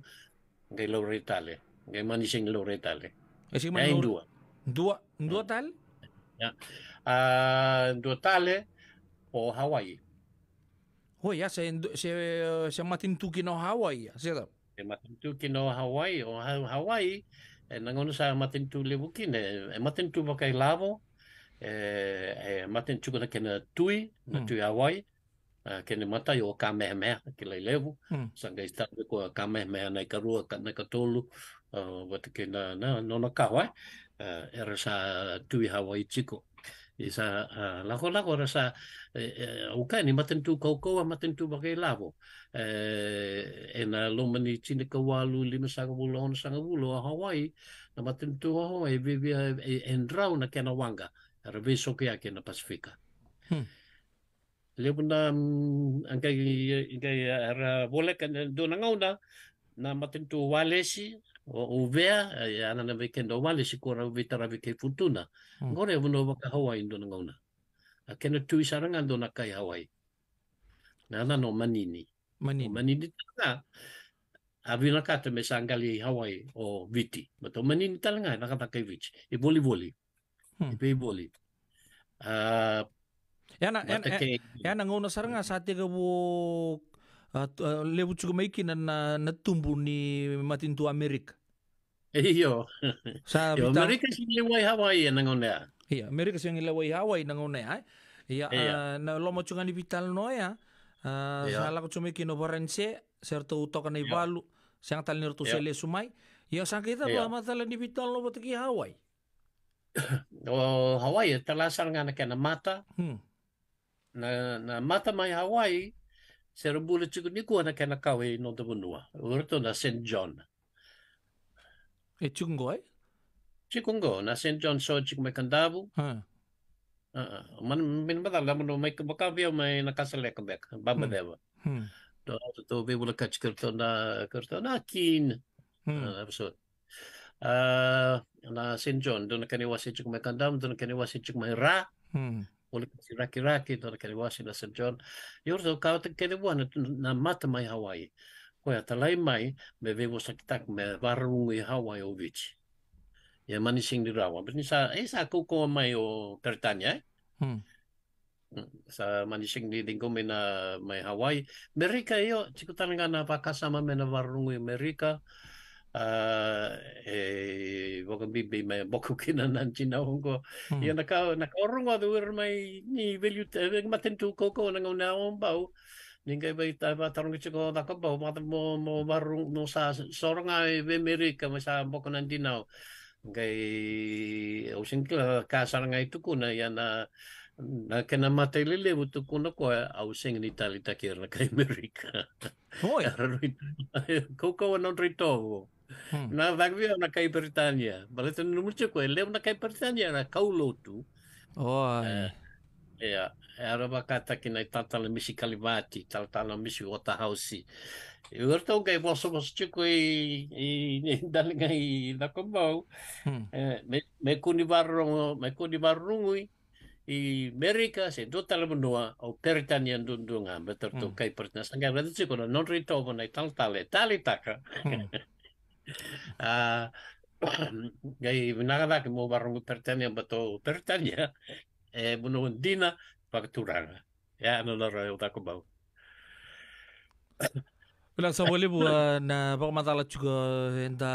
Speaker 2: mani sing kai manising lauretale. Esi mana?
Speaker 1: Dua. Dua, dua tal? Ja. Uh, ah, door Tale o Hawaii. Hoy, ya ah, se se se matintuki no Hawaii,
Speaker 2: ah, sira. Se matintuki no Hawaii o Hawaii e nangono sa matintu lebukine e eh, eh, matintu ba kai lavo eh, e matintu ko kena tui na hmm. tui Hawaii uh, kene mata yo kamehameha ki lei levu mm. sanga ista ko kamehameha na karua ka nei katolu uh, wata kena na nona kawa uh, era sa tui Hawaii tiko ah, i sa uh, eh, lako eh, lako ra sa uh, o ni matentu kau kau a matentu ba kei lavo uh, e na tine ka walu lima sanga wulo ona sanga wulo a Hawaii na matentu a Hawaii vi vi e endrau na kena wanga ra vi soke ake na Pasifika hmm. Lepo na mm, ang kay, kay ra wole ka na doon na matentu walesi ovea e, e ana na weekend o wale sikora vitara veke futuna mm. ngore vono waka Hawaii ndo ngona a kena tui saranga ndo na kai Hawaii na ana no manini manini o manini tanga a vina kata me sangali Hawaii o viti to manini talanga na e kata kai vich
Speaker 1: I boli e boli hmm. e pe boli uh, Yana, yana, yana, yana ngona saranga sa tiga bu uh, le utsiko maikina na, na na tumbu ni matintu Amerika. Iyo.
Speaker 3: Sa Iyo, Amerika
Speaker 1: si wai Hawaii e na ngonea. Iya, Amerika si wai Hawaii eh. Iya, iya. Eh, na ngonea. Iya, na lo chungan ni vital no ya. Sa lako chumiki no serto utoka na iya. ni balu, sang tal rutu sele sumai. Iya, sa kita ba matala ni vital no batiki Hawaii. o Hawaii, e talasar nga na kena mata. Hmm.
Speaker 2: Na, na mata mai Hawaii, Sera bula tuku ni kua na kena kawe no de bunua Urto na St. John. E tukungo ai? Tukungo na St. John so tuku me kandavu. Ha. Man min bada la mo me ka via me na kasa le ka ba ba deva. To to be bula kach kerto na kerto na kin. Hmm. Ah, ah, na St. John, dona kani wasi tuku dona kani wasi tuku oleh Iraki, dole kere wasi la St. John. Iur zau kao te kere na mata mai Hawaii. Koea talai mai me vewo kita me warungu i e Hawaii o vici. Ia mani sing di rawa. Bini sa, e mai o Peritania eh? mm. mm, Sa manising sing di dingko me na mai Hawaii. Merika yo cikutan nga na pakasama me na i Merika. あえー、僕ビビま僕きななんちなほんこ、いやなかなかおろがどうめにべりてまてんとここながなおんばう。Ninguém vai estar a tarung chico da capa, mata mo mo barung no sa sorong eh, ay be merika mo sa boko nan dinaw. Ngay using oh, ka kasar nga ito ko na yan ah, na na kinamatay lili buto ko na ko ausing ah, ni talita kira kay Amerika. Hoy. Koko non rito. Hmm. na rugby ona kai Britania ma le tonu numu pertanian? e leo na kai Britania na kau lotu oi eh, e nei tatala misi kalimati talatala misi ota hausi e urtau kai gai waso waso tiko i i dale na komau hmm. eh, me, me kuni varro me kuni varrungui i Amerika se do tala manoa o Peritania ndundunga me tartu hmm. kai Britania. sanga rata tiko na non rito wana i talatale tali taka Ah, gai vinagada ke mo barungu pertania bato pertania e eh, bunu dina fakturanga ya no lora eu tako bau
Speaker 1: Kulang sa wali buwa na baka hmm. matala chuga enda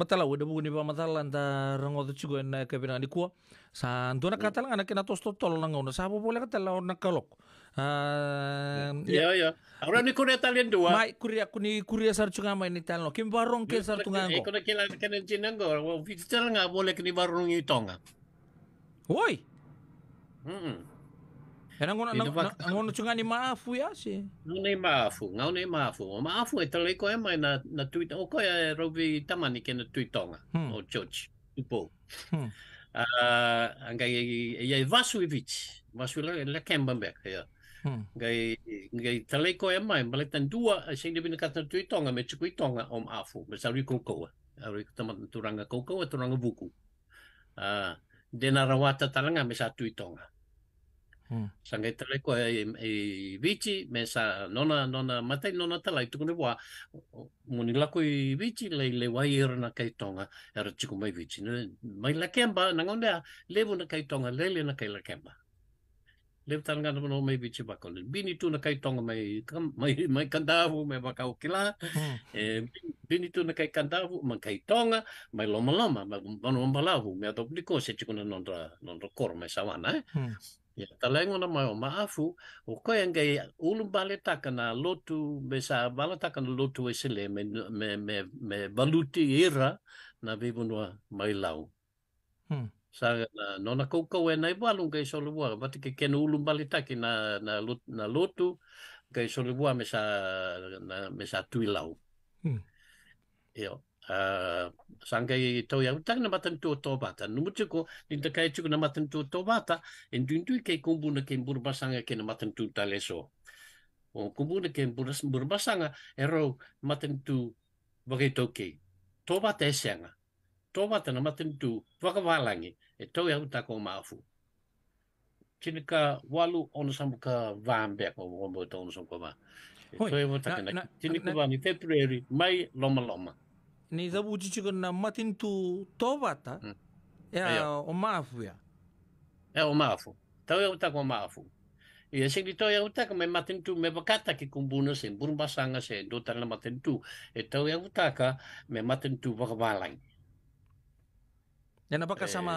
Speaker 1: matala wada bugu ni baka matala enda rangoda chuga enda kabinang ni kuwa sa antuna katala nga nakina tosto tolo na una sa po pula katala o kalok ya ya yeah. Ahora ni kuria talian dua Mai kuria kuni kuria chunga mai ni talno. Kim barong ke sarchunga ngo. kuna
Speaker 2: kila kana jinango. Wo vital nga bole kini barong ni tonga. Woi. Hmm. Era ngona ngona chunga ni maafu ya si. Ngona ni maafu, ngona ni maafu. Maafu e tele ko mai na na tweet o ko ya robi tamani ke na tweet tonga. O church. Tupo. Hmm. Ah, anga ye ye vasu vich. Vasu la la kembambek ya. Hmm. Gai, gai taleko e mai, maletan dua, a sing dibina katana tonga, me tonga om afu, ma salui koukoua. Auri tamata turanga koukoua, turanga buku. Uh, dena rawata talanga me sa tuitonga. Hmm. Sa gai taleko e, e vici, me sa nona, nona matai nona talai tukune wā, muni lako i vici, lei le wai era na kaitonga, era tiku mai vici. Mai lakemba, nangonea, levu na tonga, lele na kai lakemba lewtan ngana mano mai bichi baka bini tu na kai tonga mai mai mai kandavu mai baka kila. e hmm. bini tu na kai kandavu mai kai tonga mai loma loma mai mano mbalavu mai to pliko se chikuna nonra nonra kor mai savana Ya, eh? hmm. talengo na mai o maafu, o koe ngai ulum bale takana lotu, me sa bala takana lotu e sele, me, me, me, me baluti ira na vivo mai lau. Hmm sa na nona koko e nei walu ngai solua wati ke kenu ulu mbali na, na, lot, na lotu ngai solua me sa, na, me sa tui lau. Hmm. Eo. Uh, sangai tau tak na matan tu to bata nu mutu ko ni ta kai na matan tu to bata en tu tu ke kumbu na ke bur basanga ke na matan tu leso o kumbu na ke bur basanga ero matan tu bagai to ke to bata esenga tō wata na matani tū, wakawālangi, e tau e hauta kō maafu. Tini ka walu ono samu ka vāmbea kō wambo e tō ono samu ka wā. E tō e February, mai loma loma.
Speaker 1: Nei tau uchichika na matini tū tō wata, hmm. a o maafu ya. E o maafu. tau e hauta kō māwhu.
Speaker 2: Ia e sing di toya e utaka me matin me bakata ki kumbuna se burung basanga se do tala matin e ya utaka me matin tu bakabalang. Eh. sama pakasama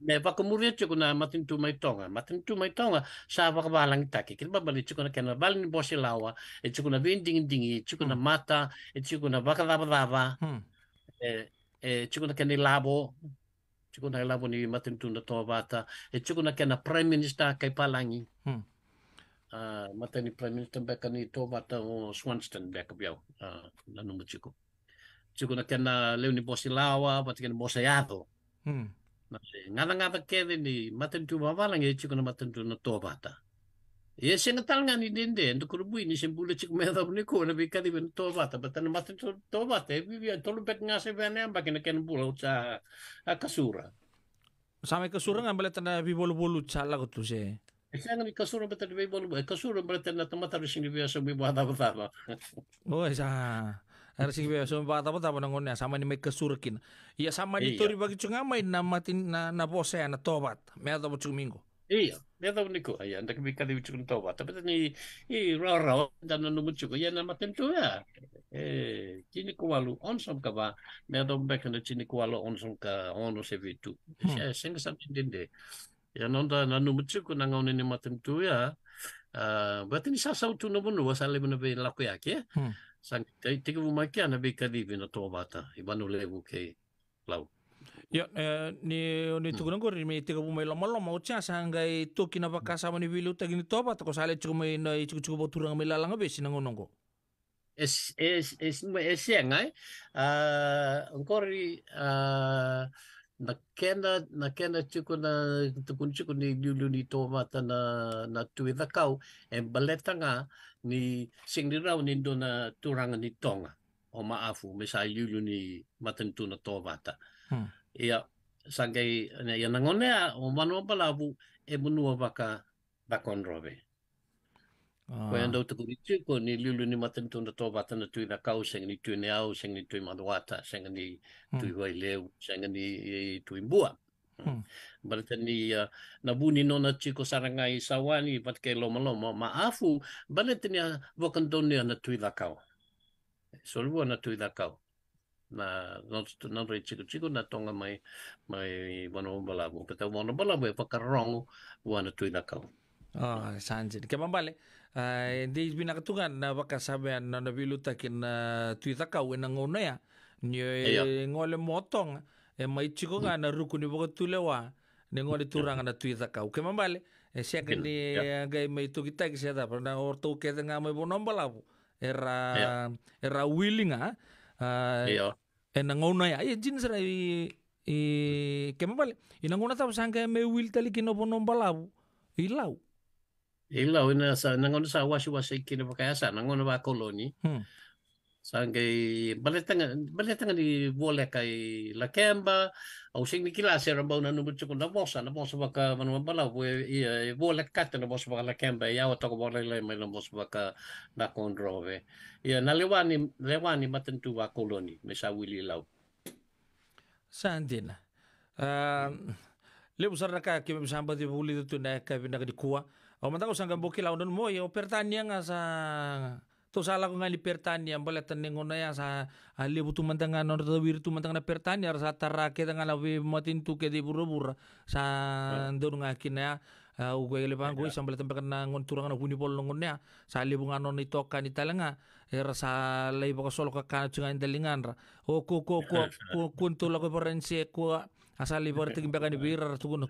Speaker 2: me whakamuria tiko na matin tu mai tonga. Matin tu mai tonga, sa whakawalangi taki. Kiri balik tiko na kena wali ni bose lawa, e tiko na vindingi dingi, e na hmm. mata, e tiko na dava dava, hmm. e tiko e na kena labo, tiko na labo ni matin tu na toa vata, e tiko na kena prime minister kai palangi. Hmm. Uh, prime minister beka ni toa vata o Swanston beka biau, uh, ah, na numu tiko na kena leo ni bosi lawa bati kena bosi hmm. na se ngana ngata kede ni matentu mawala ngai tiko na matentu na to bata ye se na ngani ni dende ndo bui ni se bule tiko me da ni na bi kadi ben to bata bata na matentu to bata e bi to lu pet ngase bane amba kena ken bula uta a kasura Sama kasura bale tanda bi bolu bolu chala ko tu se Isang e ngani kasura bata ni bolu e kasura bata na tamata rising ni biasa bi bata bata
Speaker 1: Oh, isa. Harusnya biasa sumpah apa tak menang ngonya sama ini mereka surkin. Ya, iya sama di tori bagi cuma main nama tin na na pose na tobat. Mereka atau cuma minggu. Iya, mereka atau niku Iya,
Speaker 2: ndak bika di bucung tobat. Tapi tani i raw raw dan nunggu numu Iya ya nama matin tuh ya. Eh, kini kualu onsom kah Mereka ba. Me atau ini kualu onsom kah ka ono saya vitu. Hmm. Ya sing sam Ya nonda na numu cuku ini matin ya lau
Speaker 1: ya ni ni tu kurang kurang ni tiga puluh lama lama ucia sanggai itu kina baka sama ni bilu gini ini bata, tak sale cukup main cukup cukup turang melalang abe sinang nongko. Es es es es yang ay, ah, engkau ri
Speaker 2: na kena na kena tukun na liulu ni tōmata na, na tuitha kau e baletanga ni singlirau ni na turanga ni tonga o maafu me sa liulu ni matantuna tōmata. Hmm. Ia sangai ia nangonea o manoa palavu e munua waka konrobe Ah. Koe anau tuku i tui, ko ni liulu ni matan tōna tō watana tui na kau, senga ni tui ne au, senga ni tui manuata, senga ni hmm. tui leu, senga ni e, tui mbua. Mm. Hmm. ni uh, na buni nona tiko saranga i sawani, patke loma loma, maafu, barata uh, ni a wakandone ana tui la kau. Solua ana tui la kau. na na re chiku chiku na tonga mai mai wano balabu peta wano balabu e pakarong wana tui na kau
Speaker 1: ah sanjit ke mambale de izbina binakatungan na baka sabian na nabiluta kin na ngono ya, ngonaya nye iya. ngole motong e maichiko nga mm. na ruku ni baka tulewa ni ngole mm. turanga na tuitaka uke mambale e sia ka ni ya. gai mai tu kita ki sia na orto ke nga mai bonombala era iya. era willing a iya. e na ya, e jin sera i i ke mambale i na ngona ta sangka me wil tali kinobonombala ilau
Speaker 2: E wina sa nangono sa wasi wasi kina pakaya sa nangono ba koloni. Hmm. ngay baletanga baletanga di wole kay lakamba, au sing ni kila sa rambau na nubu cukup na bosa na bosa baka manu mabala wue iya wole kate na bosa baka kemba ya e wa toko wole le mai na bosa baka na kondrove. Iya na lewani
Speaker 1: lewani matentu wa koloni mesa wili lau. Sandina. Um, Lebu saraka kimi bisamba di buli tu na ka na kadi kuwa. O mata ko sanggang bukil ako nun mo, yung pertanya nga sa... To sala ko nga li pertanya, balet tanding ko na yan sa alibu tumantang nga nor tawir tumantang na pertanian rasa tarake nga lawi matintu ke di buru bura sa ndur nga akin na uh, ugay lepan ko isang balatan pakan na nga ngon sa libo nga non ito ka ni talanga era sa libo ka solo ka kanat nga indalingan ra o ko ko ko ko kunto la ko parense ko asal libo ra tigim ni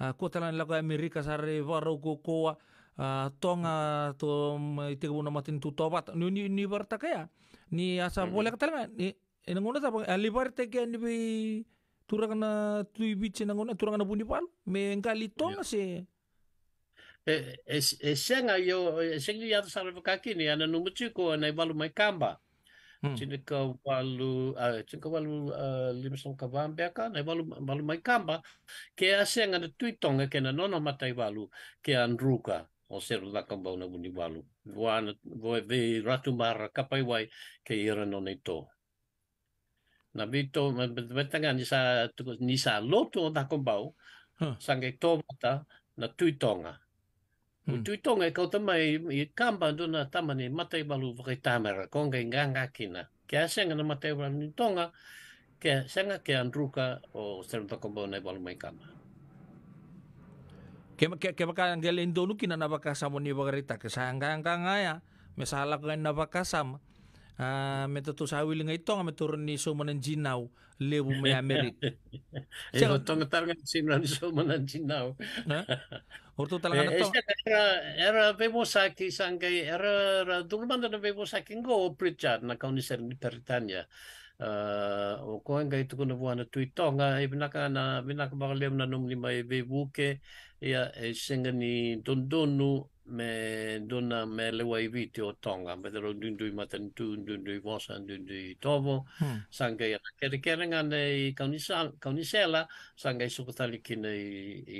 Speaker 1: Ah, kotala lako e Amerika sare waro koa ah, tonga to itiga buna matin tu tobat ni ni ni bertakaya ni asa boleh katala ni enangona tapa alibar teke ni bi turakana tui bici nangona turakana buni pal me engkali tonga se e
Speaker 2: e, e senga yo e sengi yatu sare ni ana numuchiko na ibalu mai kamba Hmm. chinika walu uh, eh, chinika walu uh, eh, limson kavambea kana e walu, walu mai kamba ke ase ngana tuitonga ke na nono matai walu ke anruka o seru la kamba una buni walu wana voe ve ratu mara wai ke ira nonei tō na vito vetanga ni sa ni sa loto da kombau huh. sange tō mata na tuitonga Mm. Tui tonga e kauta mai i kāmbanduna tamani matai balu waki tamera, konga i ngā kina. Kia senga na matai balu ni tonga, kia senga kia andruka o
Speaker 1: serenta kombo nei balu mai kama. Ke ke ke baka angele indonu kina na baka samoni ni wakarita, ke sanga ngā ngā ya, mesala na baka sama. Uh, ah, metato sawil nga ito nga maturon ni sumanan jinaw lebu may Amerik. eh, ito nga talaga sinunan ni sumanan ha Orto talaga na to.
Speaker 2: Era, era vemo sa kisang kay era dulman na vemo sa kingo pritchat na kauniser ni Peritania. Uh, o koe ngai tuku na wana tuitonga, e pinaka na pinaka baka leo na nungi mai ve wuke, ia e senga ni dondonu me dona me lewa i viti o tonga, me tero dundui matantu, dundui vosa, dundui tovo, hmm. sanga ia kere kere ngane i kaunisela, sanga i sukuthali kina i,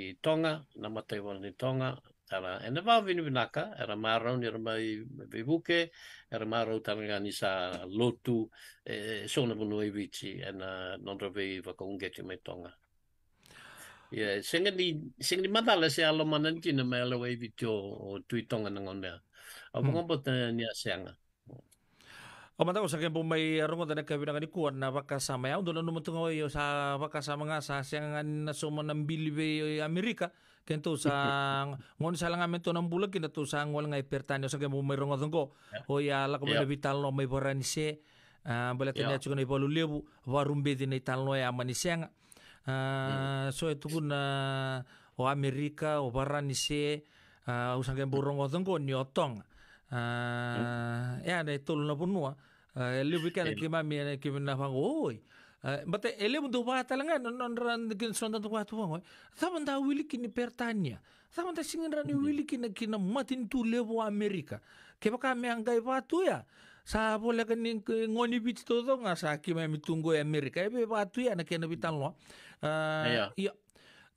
Speaker 2: i tonga, na matai wana ni tonga, Ara ena vinaka, era marau ni i vivuke, era marau tarangani sa lotu e, e sona vunu e vici ena nondravei vakaungeti mai tonga ia senga ni senga ni se alo manan tina mai alo e vici
Speaker 1: o tonga na mea. a hmm. bota ni aseanga O mata usa kempu mai rungo tana kabina ni kuan na baka sama ya undola numu tungo e o sa vaka sa sa siangan na mbili vei o e Amerika. Amerika kento sang ngon salangan amento nang bula kina to sang wal ngai pertanya sa kemo mai rongo tengko o ya la ko yeah. Ya. vital no mai boranise uh, ah, bala tanya chuko chukoni bolu lebu warumbe dine tal no ya maniseng uh, so itu e na o amerika o baranise uh, ah, usang kemo rongo tengko niotong uh, mm. ah, ya na tolong pun mua Uh, lebih kan kima mi kima na fang oi ಮತ್ತೆ ಎಲೆ ಒಂದು ಹೂವು ಆತಲ್ಲಂಗ ನನ್ನ ಸ್ವಂತ ಹೂವು ಆತು ಹಂಗೆ ತಮ್ಮಂದ ವಿಲಿಕಿನ ಪೆರ್ತಾನ್ಯ ತಮ್ಮಂದ ಸಿಂಗನ ನೀವು ವಿಲಿಕಿನ ಕಿನ ಮತಿನ ತು ಲೇವು ಅಮೇರಿಕ ಕೆಬಕ ಆಮೆ ಹಂಗೈ ಬಾತುಯ saboleka ni ngoni bit to to nga sa ki me mitungo e amerika be batu ya na kena bitan lo eh, iya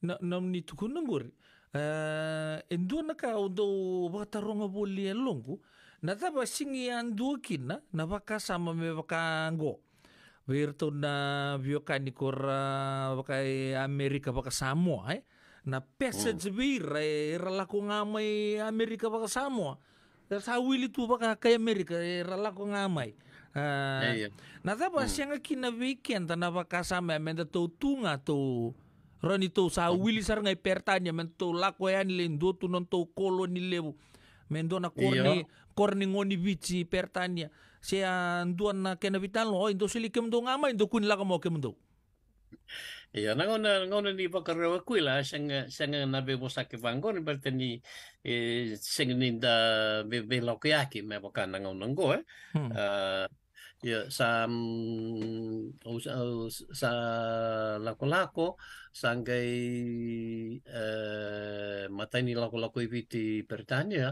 Speaker 1: na nam ni tukun ngori endo eh, na ka ondo bata ronga boli longu na ta basingi andu kina na baka sama me baka ngo virtu na vioka ni kora wakai Amerika waka Samoa eh na pesa jibira mm. eh, e ralako ngamay Amerika waka Samoa wili tu waka kai Amerika e ralako ngamay Uh, ah, na tapa hmm. siya kina weekend na wakasama menda to tunga to rani to sa mm. wili sar ngai pertanya men to lako yan le ndo non to kolo ni lebu men do na korni korni ngoni bici pertanya se anduan na kena vital lo, indo sili kem do ngama indo kun la mo kem Iya,
Speaker 2: Ya, na ngona ngona ni pakarewa kuila sang sang na be mo sakke vango ni berte ni eh ni da be be yaki me boka na ngona ngo eh. Hmm. ya sa mm, sa lako-lako sangkai eh matani lako-lako ibiti Britania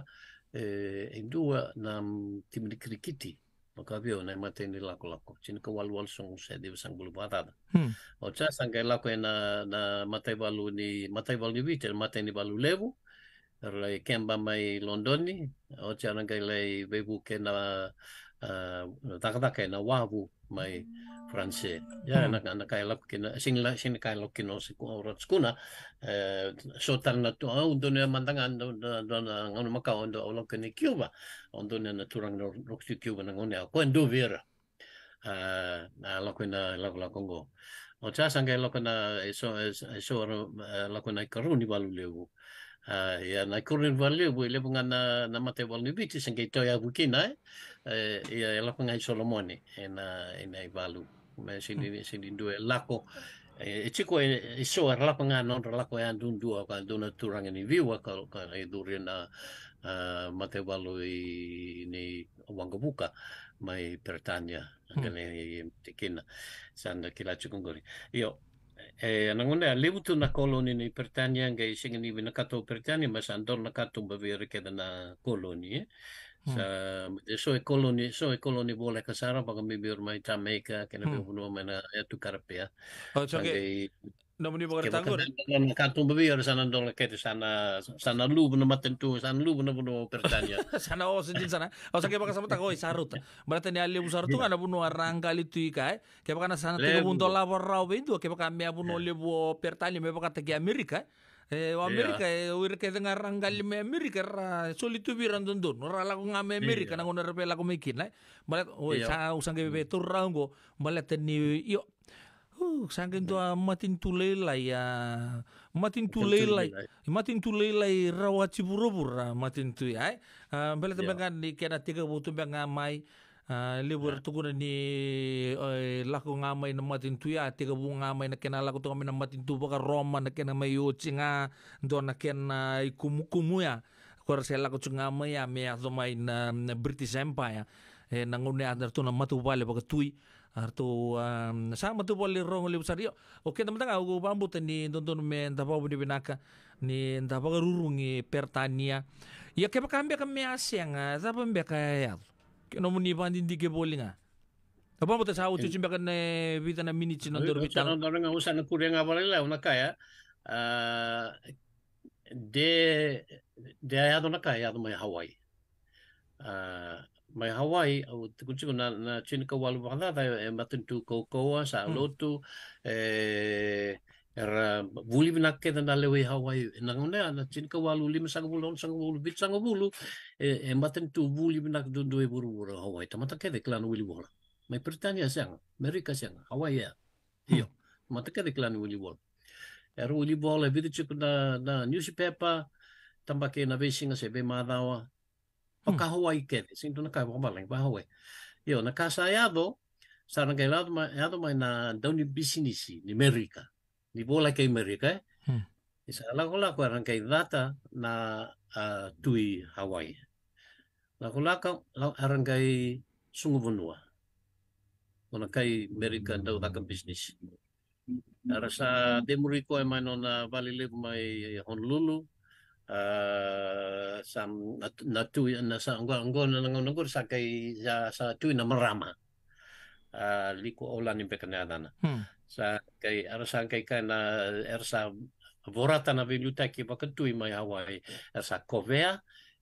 Speaker 2: eh indua e nam tim krikiti makapiu na mate ni lako lako chin ka wal wal song se di sang bulu bata hmm. o cha sang ka lako na na mate balu ni mate balu ni biter mate ni balu levu le kemba mai londoni o cha nang ka le bebu ke na uh, ah, takataka na wavu mai Franse. ya mm. en dan, dan sing je lapkin, singla, sing kan je lapkin als ik over het schoenen. Zo dan naartoe, oh, dan je na dan dan dan aan elkaar en dan ook in Cuba. En na na natuurlijk nog nog te Cuba en dan ook en door weer. Na lok lakula Congo. O cha iso lakuna eso na lakuna karuni balu lewu. Uh, ya na kurin valu bu lebu ngana na mate value biti sengai toya bukina eh ia e lakuna solomoni ena ena valu sini sini due lako e tiko e, e so e la panga non ralako yang un dua ka dona turang ni viwa ka, ka e dure na uh, eh, mate walo i ni Wangabuka mai Peretania mm. kane i te kina sana ki la chukungori io e a tu na koloni ni Peretania ngai singa ni wina kato mas andor na kato mbavira ke na koloni Så det so ekoloni i koloni, så i koloni boleh ke sarang pakai bibir mai Jamaica, kena hmm. bunuh mana ya tu ya. Oh, kantung bebi ada sana dong ke di sana sana lu benar maten tu sana lu benar benar pertanya.
Speaker 1: sana oh sejin sana. Oh sakit pakai sama tangoi sarut. Berarti ni alim sarut tu orang iya. kali tu ikai. Kita pakai sana tiga buntol lapor rau itu. Kita lebu pertanya. Kita pakai iya. Amerika eh iya. amerika yeah. e o dengar angkali me amerika ra soli tu biran dondon ra la ko amerika yeah. na ngona pe la mekin eh. lai malat iya. o yeah. sa usang ke be yo Uh, sangkin tua matin tu lelai ya matin tu lelai matin tu lelai rawat ciburu bura matin tu ya bela tu bengan di kena tiga butuh bengan mai Ah, libur ya. tu kuna ni eh, laku ngamai ngama ina matin tu ya tiga bu ngamai na kena tu ngamai na matin tu baka roma na kena mayo cinga do na kena ikumu kumu ya kora se lako cinga ya, mai ya mea ya na na British Empire ya. e na ngune adar tu na matu bale baka tui Artu sa sama tu rongo rong lebih besar yo. Oke teman-teman aku bambu tani tonton me nda apa budi binaka ni nda apa rurungi pertania. Ya kepa kambia siang a zapa kambia kaya 어머니 반인디게 볼링아. Apa mo tasawo tu chimba kan vita na minutes non dormi tan. Non
Speaker 2: dormi ngau sana kureng apa la una kaya. Ah, de de ayado na kaya ayado mai Hawaii. Ah, mai Hawaii au tukunci na na chin ka walu wala da e eh, matin tu ko ko sa lotu hmm. e eh, Er wuli vinake na lewe Hawaii. Na ngone na chin ka walu lima sang bulu on sang wulu bit sang wulu e, e maten tu wuli vinak do do buru buru Hawaii. Tamata ke deklan wuli wala. Mai Britania sang, Amerika sang, Hawaii ya. E. Hmm. Iyo. Tamata ke deklan wuli wala. Er wuli wala bit chuk na na newspaper tambake na vesinga se be madawa. Paka hmm. Hawaii ke, sin na ka wala ba Hawaii. Iyo na kasayado. E Sarang kailado ma, mai na dauni bisinisi ni Amerika. ni bola kei merika. Hmm. I sa lako lako arang kei na uh, tui Hawaii. Lako lako arang kei sunguvunua. Ona kei merika tau haka business. Ara sa demuri ko e mai nona valilegu mai Honolulu. Uh, sa na tui na sa ngona ngona sa kei sa tui na marama. Uh, liko olani ni pekana dana. Hmm sa kay ara sa kay kana er sa vorata na biblioteki bakatui mai Hawaii er sa kovea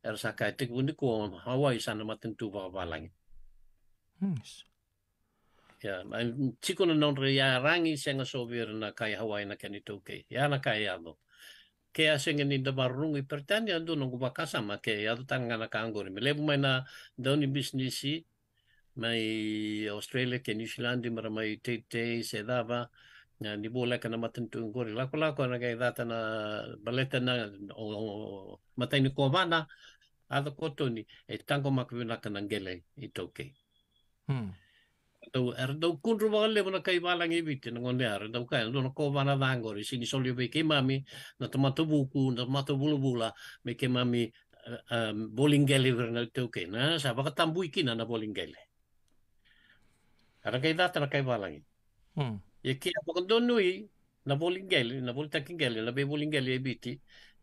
Speaker 2: er sa kai te kundi ko Hawaii sana matentu wa balang. Hmm. Ya, ai tiko na non ya rangi senga sovir na kai Hawaii na kani toke. Ya na kai ado. Ke a ni da i pertani ando no kubakasa ma ke ado ya tanga na kangori. Melebu mai na doni bisnisi. Mai Australia, Αυστραλία και η Νιουσιλάνδη με ραμαί τέι τέι σε δάβα na ni bola kana matan tu ngori la kola ko na ga data na baleta na o matai ni komana ada kotoni e tango makvina kana ngele i toke hmm to er do kunru vale bona kai balang ibiti na ngone ar do kai do ko bana dangori sini solio be ke mami na tomato buku na tomato bulu bula me ke mami bowling bolinggele verna toke na sa baka tambui kina na bolinggele Rangai data rangai walangi. Hmm. kia ya, ki donui, na geli, na geli, na be volingeli geli biti,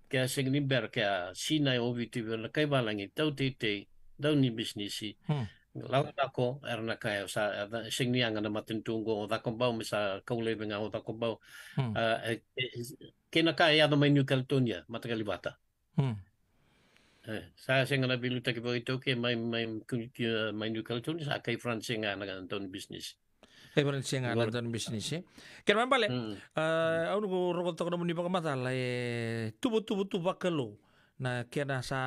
Speaker 2: Kaya a Segnimber, ke Sina e ber, na kai balangi tau tei tei tau ni bisnisi. Hmm. Lau dako, er na kai, er sa, er angana matin matintungo, o dako bau, kau sa kaulevenga, o dako bau. Hmm. Uh, e, e, ke na kai, ya, ado mai New Caledonia, bata. Hmm saya saya bilutaki pakitoke mai mai mai main main sa kai fransinga e e mm. eh, eh, na kan ton bisnis,
Speaker 1: Kai fransinga na ton business. Kena man bale. Eh au ko rokot to kono nipa kamata la e tubu tubu tubu kelo na kena sa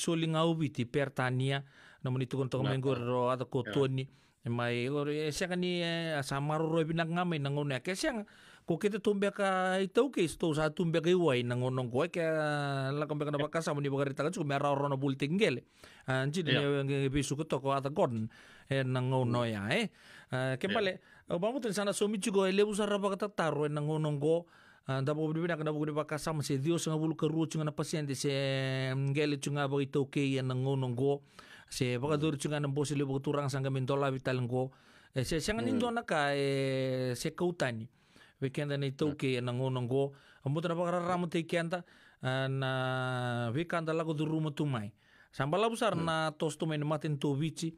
Speaker 1: suling au biti pertania eh. na itu kon to ro atau ko tuni mai ore sanga ni sa ro binak ngamai nangon kesiang. ko kita tumbia ka itau ke isto sa tumbia ka iwai nangonong ko eh, ke la kombia kana bakasa muni bagari takan suku mera rono bul tinggel eh. ah, eh, anji ni bisu ko toko ata kon nangono ya e ke bale bamu tan sana somi chugo ele busara bakata taro nangonong ko ah, da bo bibina kana bugudi bakasa mase dios nga bulu karu chunga na pasyente se ngeli chunga ba ito ke ya nangonong ko se mm. bakadur chunga na bosile bukuturang sanga mentola vital se sanga mm. nindo na ka se kautani weekenda ni tauke na ngono ngo ambuta na pakara ramu te kenta na weekend la go duru mutu mai la busar na tosto mai maten to bici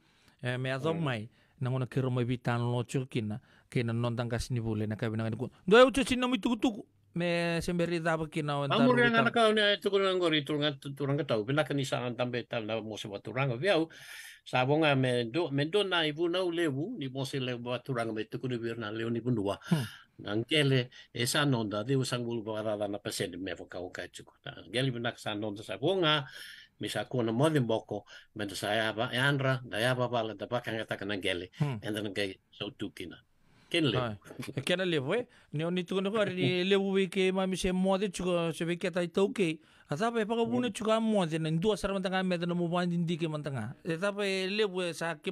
Speaker 1: me adom mai na ngono kero mai bitan lo chukina kena non tangkas ni bule na kabina ko do eu chuchin na mitu me semberi tabu kina taru. Amur yang anak kau ne tu kurang gori turang turang ketau. Bila kini
Speaker 2: sangan tambe tam na mo se baturang ko Sabonga me do me do na ibu na ulebu ni mo se lebu baturang me tu kuni na leu ni bundua. Angele esa nonda di usang bulu barada na pesen me foka kau kai tuku. Angele bina sa nonda sabonga misa kuna modin boko mendo sa yaba andra da yaba bala da bakanga takana angele. Enda ngai so tukina.
Speaker 1: Ken le. Ah, ken le voe. Ne oni tu no kare ni le voe ke ma mi se mo de chuko se ve ke tai tau ke. Asa pe paka bune chuka mo de na ndua sara mantanga me de no mo van din dike mantanga. Asa pe le voe sa ke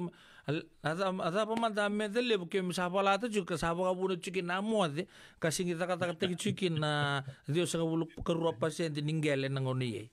Speaker 1: asa asa pa manta me de le voe ke mi sa pa lata chuka sa pa bune chuki na mo de ka singi ta ka ta te chuki na dio sa ka bulu ka ruwa pa se de ningele na ngoni ye.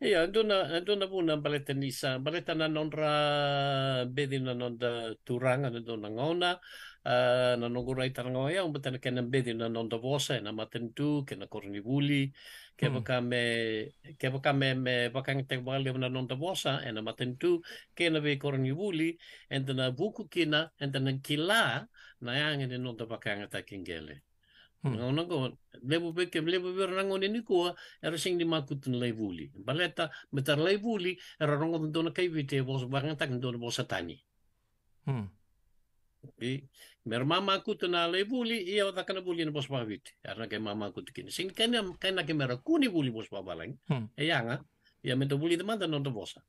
Speaker 2: Ia, ndona ndona buna baleta nisa, balita na nonra bedina nonda turanga ndona ngona na nongono hitanagna ia omba tany bedi, dia nanandavosa e matentu, ke nakorony voly ke baka me ke baka me me baka ngi tek na nonda nandavosa e namatin'ito ke na be korony voly enda na buku kina enda na kila na yang ni nonda baka ngi kengele. Não, não, rango era di e makutun Baleta, meter leivuli, era rango de dona evite, bos, e barrenta dona tani. Mm. I, aku mamma na le eh, vuli ia o takana vuli na bos viti. Arna ke aku kutu kini. Sin kena kena ke mera kuni vuli bos pavalang. Hmm. E eh, yanga. Ah, ia mento
Speaker 1: vuli de manda non to bosa.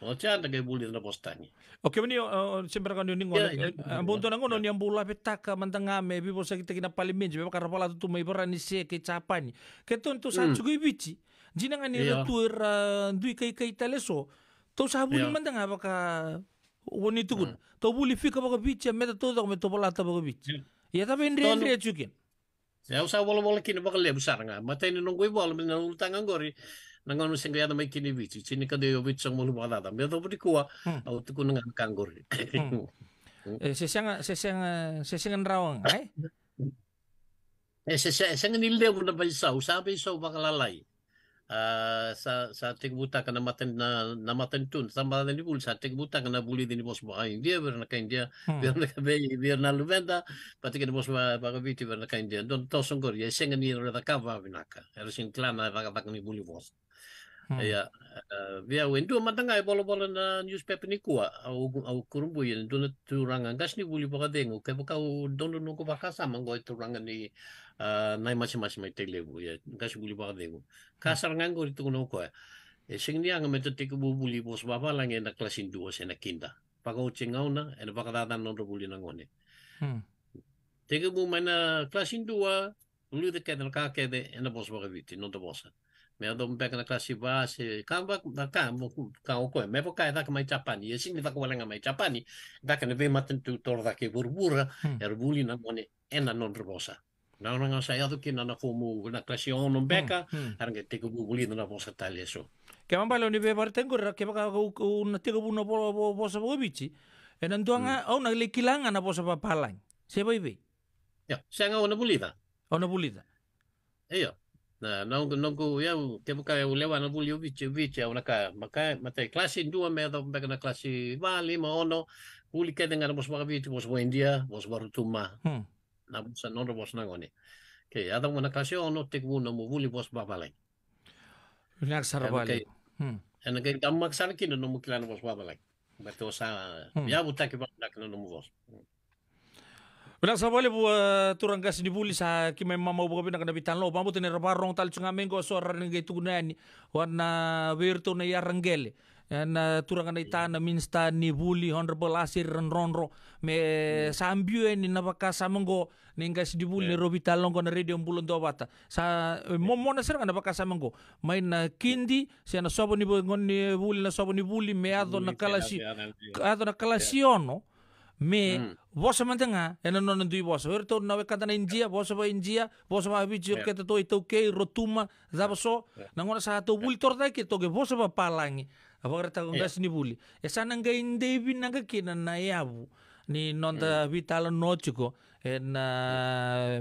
Speaker 1: O tia na ke vuli na bos tani. O ke meni o sembra kan ni ngona. bonto na ngono ni ambula petaka manda ngame bi bosa kita kina palimen je kara pala tu mai berani se ke capani. Ke ton to sa hmm. chugi bici. Jinangan ni ya. tu ra ah, dui kai kai teleso. To sa ya. manda mandanga ka woni tukun hmm. to buli fika baka bicha meta to da meto to ta baga bicha hmm. ya ta ben ren ren chukin ya usa
Speaker 2: bola bola kini baga le besar nga mata ini nunggu bola alamin nunggu tangan gori nangon useng kaya mai kini bichi sini kada yo bicha mulu bala da meto to budi kuwa hmm. au tukun ngan kanggori
Speaker 1: eh sesang sesang sesang rawang eh, eh
Speaker 2: sesang nilde bunda paisa usa paisa baga lalai Uh, sa, buta kana maten na, na matentun sambalanipul buta kana buli dini bos bahain dia berna hmm. na ka berna kabe na lumenda pati kana bos bagaviti ber na kaindia don tosongor ya sengen ni reda kava vinaka erosin klana e vaga vaga ni buli bos ya via ya, wendo tanga e bolo bolo na newspaper ni kua ah, au au kurumbu ye dona turanga gas ni buli boka dengo ke boka u dono no ko baka sama ngoi turanga ni ah, nai machi machi mai tele bu ye ya, ngas buli boka dengo hmm. kasar saranga ngori tu no ah. e eh, sing ni anga meto tiku bu buli bos baba lang na kelas duo se sena kinda paka u chingau na e na baka dada buli na ngone hmm. tiku bu mana kelas duo a lu de kedal ka e na bos boka viti non to bosa me na Merdombeknakashiba shikamba daka kaokoe. Me vokai daka mai tapani. E sini daka walanga mai tapani. Daka ne ve matin tu tor daka burbura. Er buli na mone ena non rosa. Na non nga sai adu
Speaker 1: kina na komu na klasi onon beka. Harange teko buli na vosa eso Ke mamba lo ni be bartengo ra ke baka un teko buno bo vosa bo bichi. Enan tuanga ona le kilanga na vosa papalang. Se vai be. Ya, sanga ona bulida. Ona bulida.
Speaker 2: Eyo. na naunga nongo ya te vuka e ya, ulewa na vuli o viche viche au naka maka mate klasi ndua me da mbeka na klasi va lima ono vuli kede ngana mos waka viche mos wa india mos waru tuma hmm. na busa nondo mos nangoni ke ada ngana klasi ono te kuna mo vuli mos babalai
Speaker 1: Nak sarabali. Hmm.
Speaker 2: Ana ke damak sarkina no mukilana mos babalai. Beto sa ya butaki babalai no mo vos
Speaker 1: sa sabale buat eh, turang gas ni buli sa ah, ki memang mau buka pindah kedapitan lo pamu tener barong tal cungamen go suara nengai tugunani warna wirtu na ya renggele eh, na turang na itana minsta ni buli honorable asir renronro me hmm. sambiu eni na baka menggo, nengai si dibuli yeah. robi talong go radio bulon do bata sa momo eh, ya. na serang na baka menggo, main na kindi se na sobo ni buli na sobo ni buli me ado na kalasi ado na ya. kalasiono yeah. me vosa hmm. mantanga ena non ndui vosa wer to nawe kata na india vosa ba india vosa ba bi jor keta to ito ke rotuma zaba so nangona sa to bul tor dai ke to ke vosa ba palangi abagara ta ngas ni buli esa nanga indebi nanga kina na yabu ni nonda hmm. vitala nochiko Ya na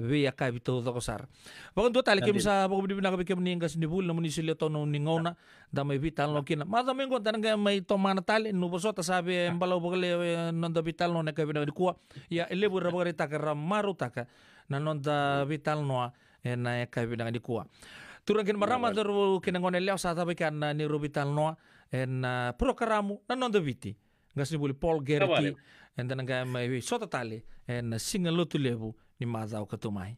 Speaker 1: via kabito to kosar bakon to tali kim sa bidi na pinaka ni ngas ni bul namun isili to no ningona da may vital no kina ngon tan ga mai to manatal e, no ya, e boso ta sabi bo bogale non da vital no e ka bina kuwa ya elebu rabagare takara Marutaka, taka na non da vital no na eka bina turan kin marama daru kinangon eliao sa tabi kan ni vital no en programo na non da viti. nga simbuli Paul Gerty and nga mai wi sota tali and singa lotu lebu ni mazau katumai